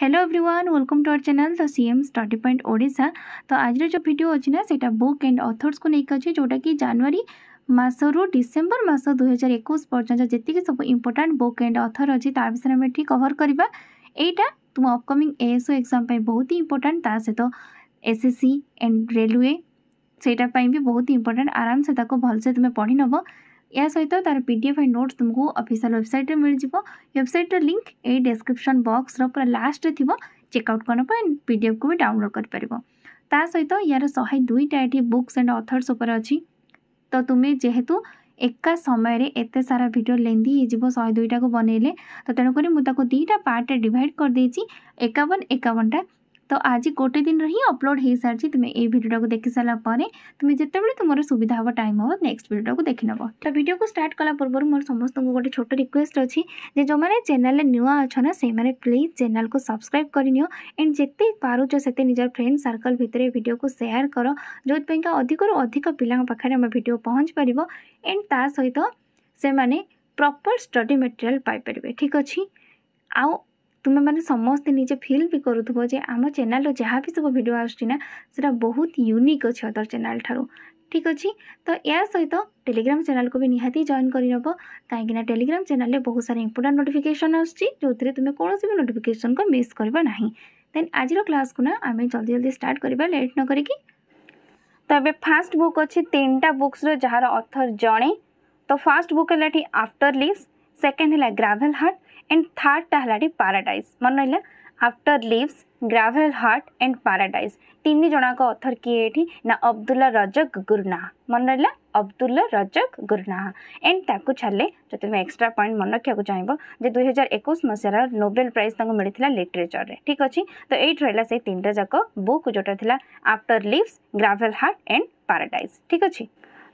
Hello everyone welcome to our channel the C M study point Odisha तो आज जो video अच्छे ना से बुक एंड अथर्स को लेकर अच्छे जोटा कि जानवर मसरु डिसेम्बर मस दुहजार एक पर्यटन जितकी सब इंपोर्टां बुक एंड अथर अच्छे विषय में कभर करवा यहाँ तुम अपकमिंग एएसओ एक्जाम बहुत ही इंपोर्टां सहित S S C and railway सेटा पर भी बहुत इंपोर्टां आराम से भलसे तुम्हें पढ़ी नब ଏହା ସହିତ ତା'ର P D F and notes ତୁମକୁ ଅଫିସିଆଲ୍ ୱେବସାଇଟ୍ରେ ମିଳିଯିବ ୱେବସାଇଟ୍ର ଲିଙ୍କ୍ ଏଇ ଡେସ୍କ୍ରିପ୍ସନ୍ ବକ୍ସର ପୁରା ଲାଷ୍ଟରେ ଥିବ ଚେକ୍ଆଉଟ୍ କରିବା ପାଇଁ ପି ଡି ଏଫ୍କୁ ବି ଡାଉନଲୋଡ଼୍ କରିପାରିବ ତା ସହିତ ୟାର ଶହେ ଦୁଇଟା ଏଠି ବୁକ୍ସ ଆଣ୍ଡ ଅଥର୍ସ ଉପରେ ଅଛି ତ ତୁମେ ଯେହେତୁ ଏକା ସମୟରେ ଏତେ ସାରା ଭିଡ଼ିଓ ଲେନ୍ଦି ହେଇଯିବ ଶହେ ଦୁଇଟାକୁ ବନେଇଲେ ତ ତେଣୁକରି ମୁଁ ତାକୁ ଦୁଇଟା ପାର୍ଟରେ ଡିଭାଇଡ଼ କରିଦେଇଛି ଏକାବନ ଏକାବନଟା ତ ଆଜି ଗୋଟେ ଦିନ ହିଁ ଅପଲୋଡ଼ ହୋଇସାରିଛି ତୁମେ ଏଇ ଭିଡ଼ିଓଟାକୁ ଦେଖିସାରିଲା ପରେ ତୁମେ ଯେତେବେଳେ ତୁମର ସୁବିଧା ହେବ ଟାଇମ୍ ହେବ ନେକ୍ସଟ ଭିଡ଼ିଓଟାକୁ ଦେଖିନେବ ତ ଭିଡ଼ିଓକୁ ଷ୍ଟାର୍ଟ କଲା ପୂର୍ବରୁ ମୋର ସମସ୍ତଙ୍କୁ ଗୋଟେ ଛୋଟ ରିକ୍ୱେଷ୍ଟ ଅଛି ଯେ ଯେଉଁମାନେ ଚ୍ୟାନେଲରେ ନୂଆ ଅଛ ନା ସେମାନେ ପ୍ଲିଜ୍ ଚ୍ୟାନେଲକୁ ସବସ୍କ୍ରାଇବ୍ କରିନିଅ ଆଣ୍ଡ ଯେତେ ପାରୁଛ ସେତେ ନିଜର ଫ୍ରେଣ୍ଡ ସର୍କଲ ଭିତରେ ଭିଡ଼ିଓକୁ ସେୟାର କର ଯେଉଁଥିପାଇଁକା ଅଧିକରୁ ଅଧିକ ପିଲାଙ୍କ ପାଖରେ ଆମ ଭିଡ଼ିଓ ପହଞ୍ଚି ପାରିବ ଆଣ୍ଡ ତା ସହିତ ସେମାନେ ପ୍ରପର୍ ଷ୍ଟଡ଼ି ମେଟେରିଆଲ୍ ପାଇପାରିବେ ଠିକ୍ ଅଛି ଆଉ ତୁମେମାନେ ସମସ୍ତେ ନିଜେ ଫିଲ୍ ବି କରୁଥିବ ଯେ ଆମ ଚ୍ୟାନେଲ୍ର ଯାହା ବି ସବୁ ଭିଡ଼ିଓ ଆସୁଛି ନା ସେଇଟା ବହୁତ ୟୁନିକ୍ ଅଛି ଅଦର୍ ଚ୍ୟାନେଲ୍ ଠାରୁ ଠିକ୍ ଅଛି ତ ଏହା ସହିତ ଟେଲିଗ୍ରାମ ଚ୍ୟାନେଲ୍କୁ ବି ନିହାତି ଜଏନ୍ କରିନେବ କାହିଁକିନା ଟେଲିଗ୍ରାମ ଚ୍ୟାନେଲ୍ରେ ବହୁତ ସାରା ଇମ୍ପୋର୍ଟାଣ୍ଟ ନୋଟିଫିକେସନ୍ ଆସୁଛି ଯେଉଁଥିରେ ତୁମେ କୌଣସି ବି ନୋଟିଫିକେସନ୍କୁ ମିସ୍ କରିବ ନାହିଁ ଦେନ୍ ଆଜିର କ୍ଲାସ୍କୁ ନା ଆମେ ଜଲ୍ଦି ଜଲ୍ଦି ଷ୍ଟାର୍ଟ କରିବା ଲେଟ୍ ନ କରିକି ତ ଏବେ ଫାର୍ଷ୍ଟ ବୁକ୍ ଅଛି ତିନିଟା ବୁକ୍ସର ଯାହାର ଅଥର ଜଣେ ତ ଫାର୍ଷ୍ଟ ବୁକ୍ ହେଲା ଏଠି ଆଫ୍ଟର ଲିଭ୍ସ ସେକେଣ୍ଡ ହେଲା ଗ୍ରାଭେଲ୍ ହାର୍ଟ ಆ್ಯಂಡ್ ಥರ್ಡ್ ତାହେଲାଟି ପାରାଡାଇଜ୍ ମନେ ରହିଲା afterlives gravel heart and paradise ତିନି ଜଣଙ୍କ ଅଥର କିଏ ଏଠି ନା ଅବଦୁଲ୍ଲା ରଜକ ଗୁରୁନା ମନେ ରହିଲା ଅବଦୁଲ୍ଲା ରଜକ ଗୁରୁନା ଆଣ୍ଡ ତାକୁ ଛାଡ଼ିଲେ ଯଦି ତୁମେ ଏକ୍ସଟ୍ରା ପଏଣ୍ଟ ମନେ ରଖିବାକୁ ଚାହିଁବ ଯେ ଦୁଇ ହଜାର ଏକୋଇଶ ମସିହାର ନୋବେଲ ପ୍ରାଇଜ୍ ତାଙ୍କୁ ମିଳିଥିଲା ଲିଟରେଚରରେ ଠିକ୍ ଅଛି ତ ଏଇଠି ରହିଲା ସେଇ ତିନିଟା ଯାକ ବୁକ୍ ଯେଉଁଟା ଥିଲା afterlives gravel heart and paradise ଠିକ୍ ଅଛି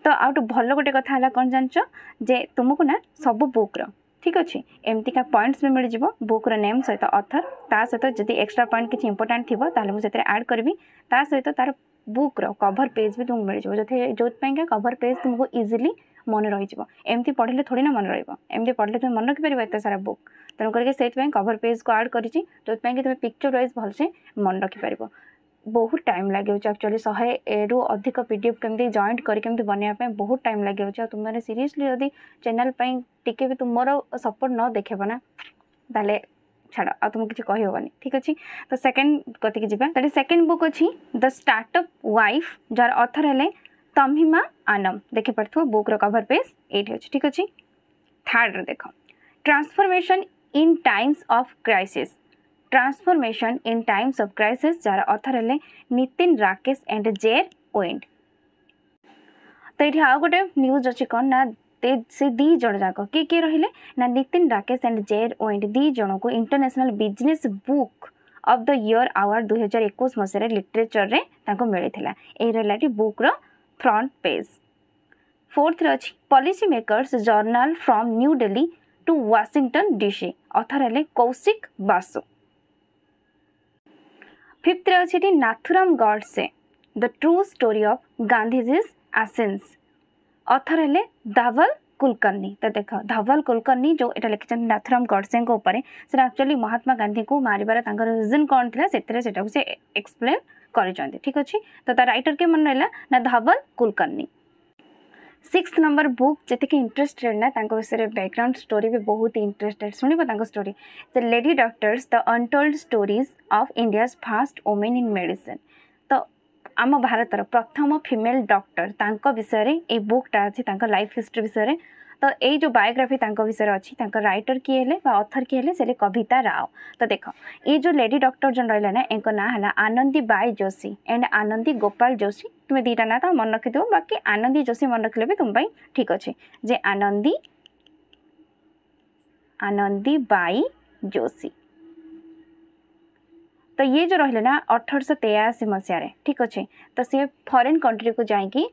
ତ ଆଉ ଗୋଟେ ଭଲ ଗୋଟେ କଥା ହେଲା କ'ଣ ଜାଣିଛ ଯେ ତୁମକୁ ନା ସବୁ ବୁକ୍ର ঠিক আছে এমতিকা পয়েন্টস বি মিলিযোগ বুক্র নেম সহিত অথর তা সহিত যদি এক্সট্রা পয়েন্ট কিছু ইম্পর্টাট থাকবে তাহলে সেতে আড করবি তা সহিত তার বুক্র কভর পেজ বি তুমি মিলিযোগ যেপাইকা কভর পেজ তুমি ইজিলি মনে ରହିଯିବ ଏମିତି ପଢ଼ିଲେ ଥୋଡ଼ି ନା ମନେ ରହିବ ଏମିତି ପଢ଼ିଲେ ତୁମେ ମନେ ରଖିପାରିବ ଏତେ ସାରା ବୁକ୍ ତେଣୁ କରିକି ସେଇଥିପାଇଁ କଭର ପେଜ୍କୁ ଆଡ଼୍ କରିଛି ଯେଉଁଥିପାଇଁକି ତୁମେ ପିକ୍ଚର ୱାଇଜ୍ ଭଲସେ ମନେ ରଖିପାରିବ ବହୁତ ଟାଇମ୍ ଲାଗିଯାଉଛି ଆକ୍ଚୁଆଲି ଶହେରୁ ଅଧିକ ପି ଡି ଏଫ୍ କେମିତି ଜଏଣ୍ଟ କରି କେମିତି ବନେଇବା ପାଇଁ ବହୁତ ଟାଇମ୍ ଲାଗିଯାଉଛି ଆଉ ତୁମମାନେ ସିରିୟସଲି ଯଦି ଚ୍ୟାନେଲ୍ ପାଇଁ ଟିକେ ବି ତୁମର ସପୋର୍ଟ ନ ଦେଖେଇବ ନା ତାହେଲେ ଛାଡ଼ ଆଉ ତୁମକୁ କିଛି କହିହେବନି ଠିକ୍ ଅଛି ତ ସେକେଣ୍ଡ କତିକି ଯିବା ତାହେଲେ ସେକେଣ୍ଡ ବୁକ୍ ଅଛି ଦ ଷ୍ଟାର୍ଟଅପ୍ ୱାଇଫ୍ ଯାହାର ଅଥର ହେଲେ ତମ୍ହିମା ଆନମ୍ ଦେଖିପାରୁଥିବ ବୁକ୍ର କଭର୍ ପେଜ୍ ଏଇଠି ଅଛି ଠିକ୍ ଅଛି ଥାର୍ଡ଼ରେ ଦେଖ transformation in times of crisis transformation in times of crisis যার অথর হলে নিতিন রাকেশ এন্ড জের ওয়েন্ড তো এটি আউ গোটে নিউজ অছি কোন না ସେ ଦୁଇ ଜଣ ଯାକ କିଏ କିଏ ରହିଲେ ନା ନିତିନ ରାକେଶ ଆଣ୍ଡ ଜେର୍ ଓଏଣ୍ଟ ଦୁଇ ଜଣଙ୍କୁ international business book of the year award ଦୁଇହଜାର ଏକୋଇଶ ମସିହାରେ ଲିଟରେଚରରେ ତାଙ୍କୁ ମିଳିଥିଲା ଏହି ରହିଲା ଏଠି ବୁକ୍ର ଫ୍ରଣ୍ଟ ପେଜ୍ ଫୋର୍ଥରେ ଅଛି policy makers journal from New Delhi to Washington DC author ହେଲେ କୌଶିକ ବାସୁ ફિફ્થ રહ્યો છે the Nathuram Godse the true story of Gandhiji's assassin author ହେଲେ ଧାୱଲ କୁଲକର୍ଣ୍ଣି ତ ଦେଖ ଧାୱଲ କୁଲକର୍ଣ୍ଣି ଯେଉଁ ଏଇଟା ଲେଖିଛନ୍ତି ନାଥୁରାମ ଗଡ଼ସେଙ୍କ ଉପରେ ସେଟା ଆକ୍ଚୁଆଲି ମହାତ୍ମା ଗାନ୍ଧୀଙ୍କୁ ମାରିବାର ତାଙ୍କର ରିଜନ୍ କ'ଣ ଥିଲା ସେଥିରେ ସେଟାକୁ ସେ ଏକ୍ସପ୍ଲେନ୍ କରିଛନ୍ତି ଠିକ୍ ଅଛି ତ ତା ରାଇଟର କିଏ ମନେ ରହିଲା ନା Dhawal Kulkarni six number book ଯେତିକି ଇଣ୍ଟରେଷ୍ଟେଡ୍ ନା ତାଙ୍କ ବିଷୟରେ ବ୍ୟାକ୍ଗ୍ରାଉଣ୍ଡ ଷ୍ଟୋରି ବି ବହୁତ ଇଣ୍ଟରେଷ୍ଟେଡ୍ ଶୁଣିବ ତାଙ୍କ story the lady doctors the untold stories of India's first women in medicine ତ ଆମ ଭାରତର ପ୍ରଥମ ଫିମେଲ୍ ଡକ୍ଟର ତାଙ୍କ ବିଷୟରେ ଏଇ ବୁକ୍ଟା ଅଛି ତାଙ୍କ ଲାଇଫ୍ ହିଷ୍ଟ୍ରି ବିଷୟରେ तो ये बायोग्राफी विषय अच्छी रईटर किए अथर किए हेल्ले सी कविता राव तो देख ये जो लेडी डक्टर जो रही ना एक है आनंदी बाय जोशी एंड आनंदी गोपाल जोशी तुम्हें दुटा ना तो मन रखी थो बाकी आनंदी जोशी मन रखिले भी तुम्हें ठीक अच्छे जे आनंदी आनंदी बाय जोशी तो ये जो रहा अठरश तेयाशी मसीह ठीक अच्छे तो सी फरेन कंट्री को जाकि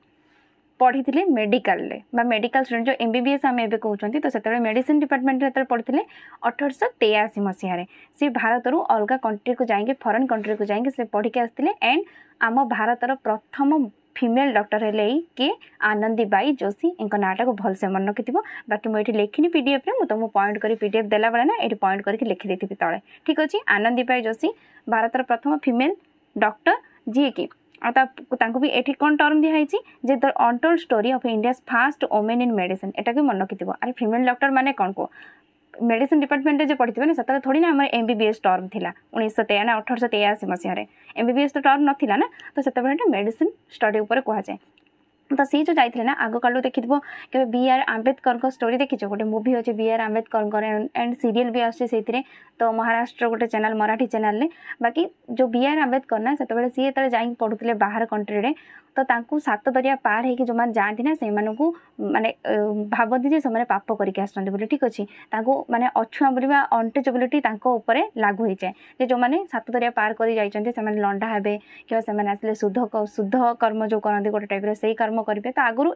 पढ़ी थी मेडिकाल मेडिकल स्टूडेंट जो एम बी एस आम एवं कौन तो से मेड डिपार्टमेंट जो पढ़ी थे अठरश तेयासी मसीह से भारत अलग कंट्री को जाएंगे फरेन कंट्री को जाएंगे से पढ़ी आसते एंड आम भारत प्रथम फिमेल डक्टर है कि आनंदी बाई जोशी इनको नाँटा को भलसे मन रखी थी बाकी मुझे लिखनी पी डीएफ में तुमको पॉइंट कर पी डीएफ देला ना ये पॉइंट करके लिखिदेवी तले ठीक अच्छे आनंदी बाई जोशी भारत प्रथम फिमेल डक्टर जी की ଆଉ ତାଙ୍କୁ ବି ଏଠି କ'ଣ ଟର୍ମ ଦିଆହେଇଛି ଯେ the untold story of India's first women in medicine ଏଟାକୁ ମନେ ରଖିଥିବ ଆରେ ଫିମେଲ୍ ଡକ୍ଟର ମାନେ କ'ଣ କୁହ ମେଡ଼ିସିନ୍ ଡିପାର୍ଟମେଣ୍ଟରେ ଯେ ପଢ଼ିଥିବେ ନା ସେତେବେଳେ ଥୋଡ଼ି ନା ଆମର M B B S term ଥିଲା ଉଣେଇଶହ ତେୟା ନା ଅଠରଶହ ତେୟାଅଶୀ ମସିହାରେ ଏମ୍ ବି ବି ଏସ୍ ତ ଟର୍ମ ନଥିଲା ନା ତ ସେତେବେଳେ ଏଇଟା ମେଡ଼ିସିନ୍ ଷ୍ଟଡ଼ି ଉପରେ କୁହାଯାଏ ତ ସେ ଯେଉଁ ଯାଇଥିଲେ ନା ଆଗକାଳରୁ ଦେଖିଥିବ କେବେ ବି ଆର୍ ଆମ୍ବେଦକରଙ୍କ ଷ୍ଟୋରି ଦେଖିଛ ଗୋଟେ ମୁଭି ଅଛି ବି ଆର୍ ଆମ୍ବେଦକରଙ୍କର ଆଣ୍ଡ ସିରିଏଲ୍ ବି ଆସୁଛି ସେଇଥିରେ ତ ମହାରାଷ୍ଟ୍ର ଗୋଟେ ଚ୍ୟାନେଲ୍ ମରାଠୀ ଚ୍ୟାନେଲ୍ରେ ବାକି ଯେଉଁ ବି ଆର୍ ଆମ୍ବେଦକର ନା ସେତେବେଳେ ସିଏ ଯେତେବେଳେ ଯାଇକି ପଢ଼ୁଥିଲେ ବାହାର କଣ୍ଟ୍ରିରେ ତ ତାଙ୍କୁ ସାତ ଦରିଆ ପାର ହେଇକି ଯେଉଁମାନେ ଯାଆନ୍ତି ନା ସେମାନଙ୍କୁ ମାନେ ଭାବନ୍ତି ଯେ ସେମାନେ ପାପ କରିକି ଆସୁଛନ୍ତି ବୋଲି ଠିକ୍ ଅଛି ତାଙ୍କୁ ମାନେ ଅଛୁଆଁ ବୋଲି ବା ଅଣ୍ଟେଚବିଲିଟି ତାଙ୍କ ଉପରେ ଲାଗୁ ହେଇଯାଏ ଯେ ଯେଉଁମାନେ ସାତ ଦରିଆ ପାର କରି ଯାଇଛନ୍ତି ସେମାନେ ଲଣ୍ଡା ହେବେ କିମ୍ବା ସେମାନେ ଆସିଲେ ଶୁଦ୍ଧ ଶୁଦ୍ଧ କର୍ମ ଯେଉଁ କରନ୍ତି ଗୋଟେ ଟାଇପ୍ର ସେଇ କର୍ମ କାମ କରିବେ ତ ଆଗରୁ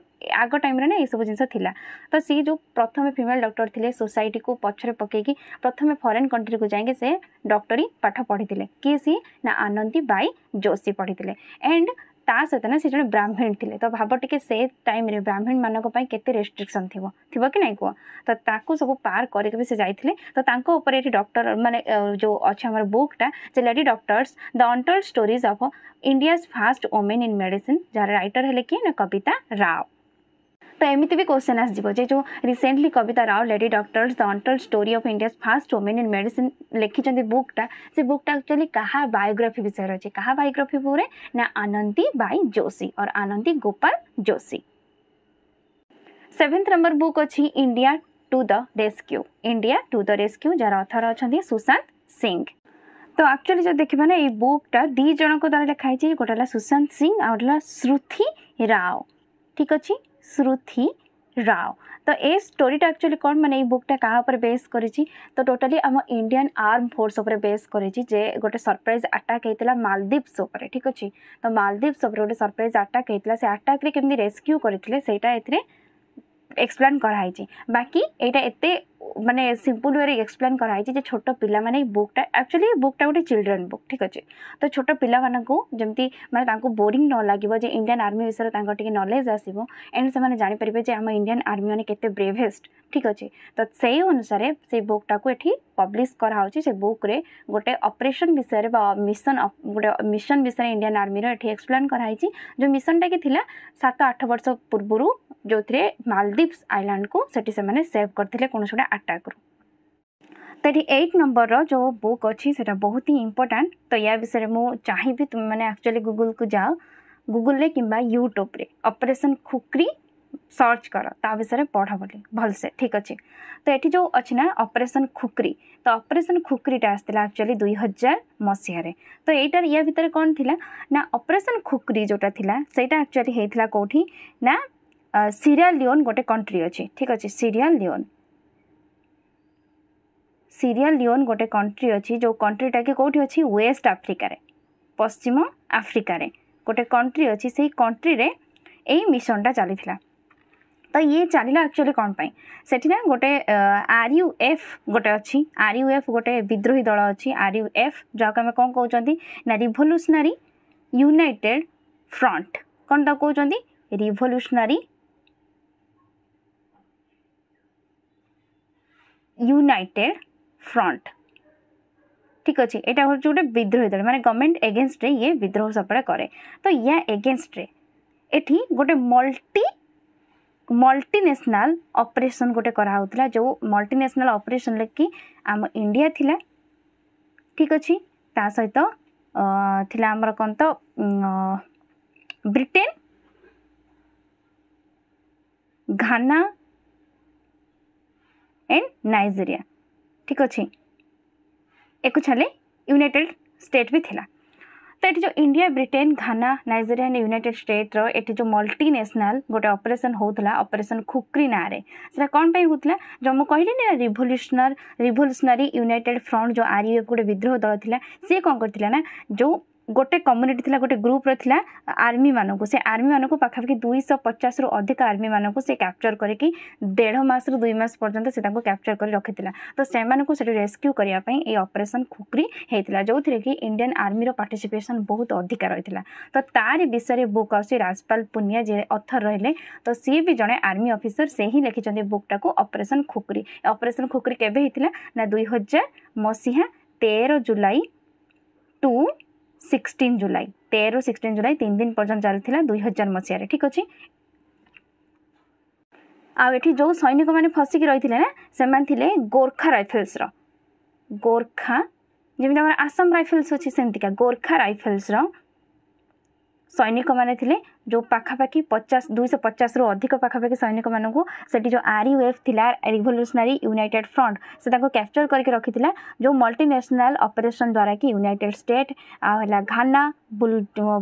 ଆଗ ଟାଇମ୍ରେ ନା ଏସବୁ ଜିନିଷ ଥିଲା ତ ସିଏ ଯେଉଁ ପ୍ରଥମେ ଫିମେଲ୍ ଡକ୍ଟର ଥିଲେ ସୋସାଇଟିକୁ ପଛରେ ପକାଇକି ପ୍ରଥମେ ଫରେନ୍ କଣ୍ଟ୍ରିକୁ ଯାଇକି ସେ ଡକ୍ଟରୀ ପାଠ ପଢ଼ିଥିଲେ କିଏ ସିଏ ନା ଆନନ୍ଦୀ ବାଇ ଜୋଶୀ ପଢ଼ିଥିଲେ ଆଣ୍ଡ सहित ना से जो ब्राह्मण थे तो भाव टी से टाइम ब्राह्मीण मानी केट्रिक्शन थी थी कि नहीं कह तो सब पार कर तो डक्टर मानने जो अच्छे हमारे बुकटा जो lady doctors the untold stories of India's first women in medicine जहाँ रईटर है कि कविता राव तो एमती भी क्वेश्चन आसो जो recently Kavita Rao lady doctors the untold story of India first women in medicine लिखिं बुकटा से बुकटा एक्चुअली क्या बायोग्राफी विषय अच्छे क्या बायोग्राफी बुक ना आनंदी बाई जोशी और Anandi Gopal Joshi seventh number book अच्छी India to the rescue India to the rescue जार अथर अच्छा सुशांत सिंह तो एक्चुअली जो देखा ना ये बुकटा दीजण द्वारा लिखाई गोटे सुशांत सिंह आ गोटे श्रुति राव ठीक अच्छे শ্রুতি রাও তো এই স্টোরিটা একচুয়ালি কম মানে এই বুকটা কাহ উপরে বেস করেছি তো টোটালি আমার ইন্ডিয়ান আর্ম ফোর্স উপরে বেস করেছি যে গোটে সরপ্রাইজ আটাক হয়েছিল মালদ্বীপস উপরে ঠিক আছে তো মালদ্বীপস উপরে গোটে সরপ্রাইজ আটাক হয়েছিল সে আটাকরে কেমনি রেস্কিউ করেছিল সেইটা এতে এক্সপ্লেন করা হয়েছে বাকি এইটা এতে মানে ସିମ୍ପଲ୍ ୱେରେ ଏକ୍ସପ୍ଲେନ୍ କରାହେଇଛି ଯେ ଛୋଟ ପିଲାମାନେ ଏଇ ବୁକ୍ଟା ଆକ୍ଚୁଆଲି ଏଇ ବୁକ୍ଟା ଗୋଟେ ଚିଲଡ୍ରେନ୍ ବୁକ୍ ଠିକ୍ ଅଛି ତ ଛୋଟ ପିଲାମାନଙ୍କୁ ଯେମିତି ମାନେ ତାଙ୍କୁ ବୋରିଂ ନ ଲାଗିବ ଯେ ଇଣ୍ଡିଆନ୍ ଆର୍ମି ବିଷୟରେ ତାଙ୍କର ଟିକେ ନଲେଜ୍ ଆସିବ ଏଣ୍ଡ ସେମାନେ ଜାଣିପାରିବେ ଯେ ଆମ ଇଣ୍ଡିଆନ୍ ଆର୍ମି ମାନେ କେତେ ବ୍ରେଭେଷ୍ଟ ଠିକ୍ ଅଛି ତ ସେଇ ଅନୁସାରେ ସେଇ ବୁକ୍ଟାକୁ ଏଠି ପବ୍ଲିଶ୍ କରାହେଉଛି ସେ ବୁକ୍ରେ ଗୋଟେ ଅପରେସନ୍ ବିଷୟରେ ବା ମିଶନ୍ ଗୋଟେ ମିଶନ୍ ବିଷୟରେ ଇଣ୍ଡିଆନ୍ ଆର୍ମିର ଏଠି ଏକ୍ସପ୍ଲେନ୍ କରାହେଇଛି ଯେଉଁ ମିଶନ୍ଟା କି ଥିଲା ସାତ ଆଠ ବର୍ଷ ପୂର୍ବରୁ ଯେଉଁଥିରେ ମାଲଦୀପ୍ସ ଆଇଲ୍ୟାଣ୍ଡକୁ ସେଠି ସେମାନେ ସେଭ୍ କରିଥିଲେ କୌଣସି ଗୋଟେ तो ये एट नंबर रो बुक अच्छी से बहुत ही इम्पोर्टां तो या विषय मुझे तुम मैंने एक्चुअली गुगुल को जाओ गुगुल कि यूट्यूब्रे अपरेसन खुक्री सर्च कर ता विषय पढ़ बोली भलसे ठीक अच्छे तो ये जो अच्छे ना अपरेसन खुक्री तो अपरेसन खुक्रीटा आसला एक्चुअली दुई हजार मसीह तो यहीटार या भितर कौन थी ना अपरेसन खुक्री जोटा थी सहीटा एक्चुअली होता कौटी ना सीरिया लिओन गोटे कंट्री अच्छे ठीक अच्छे सीरिया लिओन ସିରିଆ ଲିଓନ୍ ଗୋଟେ କଣ୍ଟ୍ରି ଅଛି ଯେଉଁ କଣ୍ଟ୍ରିଟାକି କେଉଁଠି ଅଛି ୱେଷ୍ଟ ଆଫ୍ରିକାରେ ପଶ୍ଚିମ ଆଫ୍ରିକାରେ ଗୋଟେ କଣ୍ଟ୍ରି ଅଛି ସେଇ କଣ୍ଟ୍ରିରେ ଏଇ ମିଶନଟା ଚାଲିଥିଲା ତ ଇଏ ଚାଲିଲା ଆକ୍ଚୁଆଲି କ'ଣ ପାଇଁ ସେଠି ନା ଗୋଟେ ଆର୍ ୟୁ ଏଫ୍ ଗୋଟେ ଅଛି ଆର୍ ୟୁ ଏଫ୍ ଗୋଟେ ବିଦ୍ରୋହୀ ଦଳ ଅଛି ଆର୍ ୟୁ ଏଫ୍ ଯାହାକୁ ଆମେ କ'ଣ କହୁଛନ୍ତି ନା ରିଭଲ୍ୟୁସନାରୀ ୟୁନାଇଟେଡ଼ ଫ୍ରଣ୍ଟ କ'ଣ ତାକୁ କହୁଛନ୍ତି ରିଭଲ୍ୟୁସନାରୀ ୟୁନାଇଟେଡ଼ ଫ୍ରଣ୍ଟ ঠিক ଅଛି ଏଇଟା ହେଉଛି ଗୋଟେ ବିଦ୍ରୋହୀ ଦଳ ମାନେ ଗଭର୍ଣ୍ଣମେଣ୍ଟ ଏଗେନଷ୍ଟରେ ଇଏ ବିଦ୍ରୋହ ସବୁବେଳେ କରେ ତ ୟା ଏଗେନଷ୍ଟରେ ଏଠି ଗୋଟେ ମଲ୍ଟି ମଲ୍ଟିନ୍ୟାସନାଲ୍ ଅପରେସନ୍ ଗୋଟେ କରାହେଉଥିଲା ଯେଉଁ ମଲ୍ଟିନ୍ୟାସନାଲ୍ ଅପରେସନ୍ରେ କି ଆମ ଇଣ୍ଡିଆ ଥିଲା ଠିକ୍ ଅଛି ତା ସହିତ ଥିଲା ଆମର କ'ଣ ତ ବ୍ରିଟେନ୍ ଘାନା ଆଣ୍ଡ ନାଇଜେରିଆ ଠିକ୍ ଅଛି ୟାକୁ ଛାଡ଼ି ୟୁନାଇଟେଡ଼ ଷ୍ଟେଟ୍ ବି ଥିଲା ତ ଏଠି ଯେଉଁ India Britain Ghana Nigeria and United ଷ୍ଟେଟ୍ର ଏଠି ଯେଉଁ ମଲ୍ଟିନ୍ୟାସନାଲ୍ ଗୋଟେ ଅପରେସନ୍ ହେଉଥିଲା ଅପରେସନ୍ ଖୁକ୍ରି ନାଁରେ ସେଟା କ'ଣ ପାଇଁ ହେଉଥିଲା ଯେଉଁ ମୁଁ କହିଲି ନା ରିଭଲ୍ୟୁସନାର ରିଭଲ୍ୟୁସନାରୀ ୟୁନାଇଟେଡ଼ ଫ୍ରଣ୍ଟ ଯେଉଁ ଆର୍ ୟୁ ଏଫ୍ ଗୋଟେ ବିଦ୍ରୋହ ଦଳ ଥିଲା ସିଏ କ'ଣ କରିଥିଲା ନା ଯେଉଁ गोटे कम्युनिटी थी गोटे ग्रुप रहा आर्मी मान से आर्मी मानक पाखापाखि दुईश पचास रु अधिक आर्मी मानक से कैप्चर करके देढ़ रु दुई मस पर्यटन से कैप्चर कर रखी था तो से रेस्क्यू करने अपरेसन खुक्री होता जो थी इंडियान आर्मी पार्टीसीपेसन बहुत अधिका रही है तो तार विषय बुक आजपाल पुनिया जी अथर रही तो सी भी जड़े आर्मी अफिसर से ही लिखिं बुकटा को अपरेसन खुक्री अपरेसन खुक्री के ना दुई हजार मसीहा तेर जुलाई टू ସିକ୍ସଟିନ୍ ଜୁଲାଇ ତେରରୁ ସିକ୍ସଟିନ୍ ଜୁଲାଇ ତିନି ଦିନ ପର୍ଯ୍ୟନ୍ତ ଚାଲିଥିଲା ଦୁଇ ହଜାର ମସିହାରେ ଠିକ୍ ଅଛି ଆଉ ଏଠି ଯେଉଁ ସୈନିକମାନେ ଫସିକି ରହିଥିଲେ ନା ସେମାନେ ଥିଲେ ଗୋର୍ଖା ରାଇଫଲ୍ସର ଗୋର୍ଖା ଯେମିତି ଆମର ଆସାମ ରାଇଫଲ୍ସ ଅଛି ସେମିତିକା ଗୋର୍ଖା ରାଇଫଲ୍ସର ସୈନିକମାନେ ଥିଲେ ଯେଉଁ ପାଖାପାଖି ପଚାଶ ଦୁଇଶହ ପଚାଶରୁ ଅଧିକ ପାଖାପାଖି ସୈନିକମାନଙ୍କୁ ସେଠି ଯେଉଁ ଆର୍ ୟୁ ଏଫ୍ ଥିଲା ରିଭଲ୍ୟୁସନାରୀ ୟୁନାଇଟେଡ୍ ଫ୍ରଣ୍ଟ ସେ ତାଙ୍କୁ କ୍ୟାପଚର୍ କରିକି ରଖିଥିଲା ଯେଉଁ ମଲ୍ଟିନ୍ୟାସନାଲ୍ ଅପରେସନ୍ ଦ୍ୱାରା କି ୟୁନାଇଟେଡ୍ ଷ୍ଟେଟ୍ ଆଉ ହେଲା ଘାନା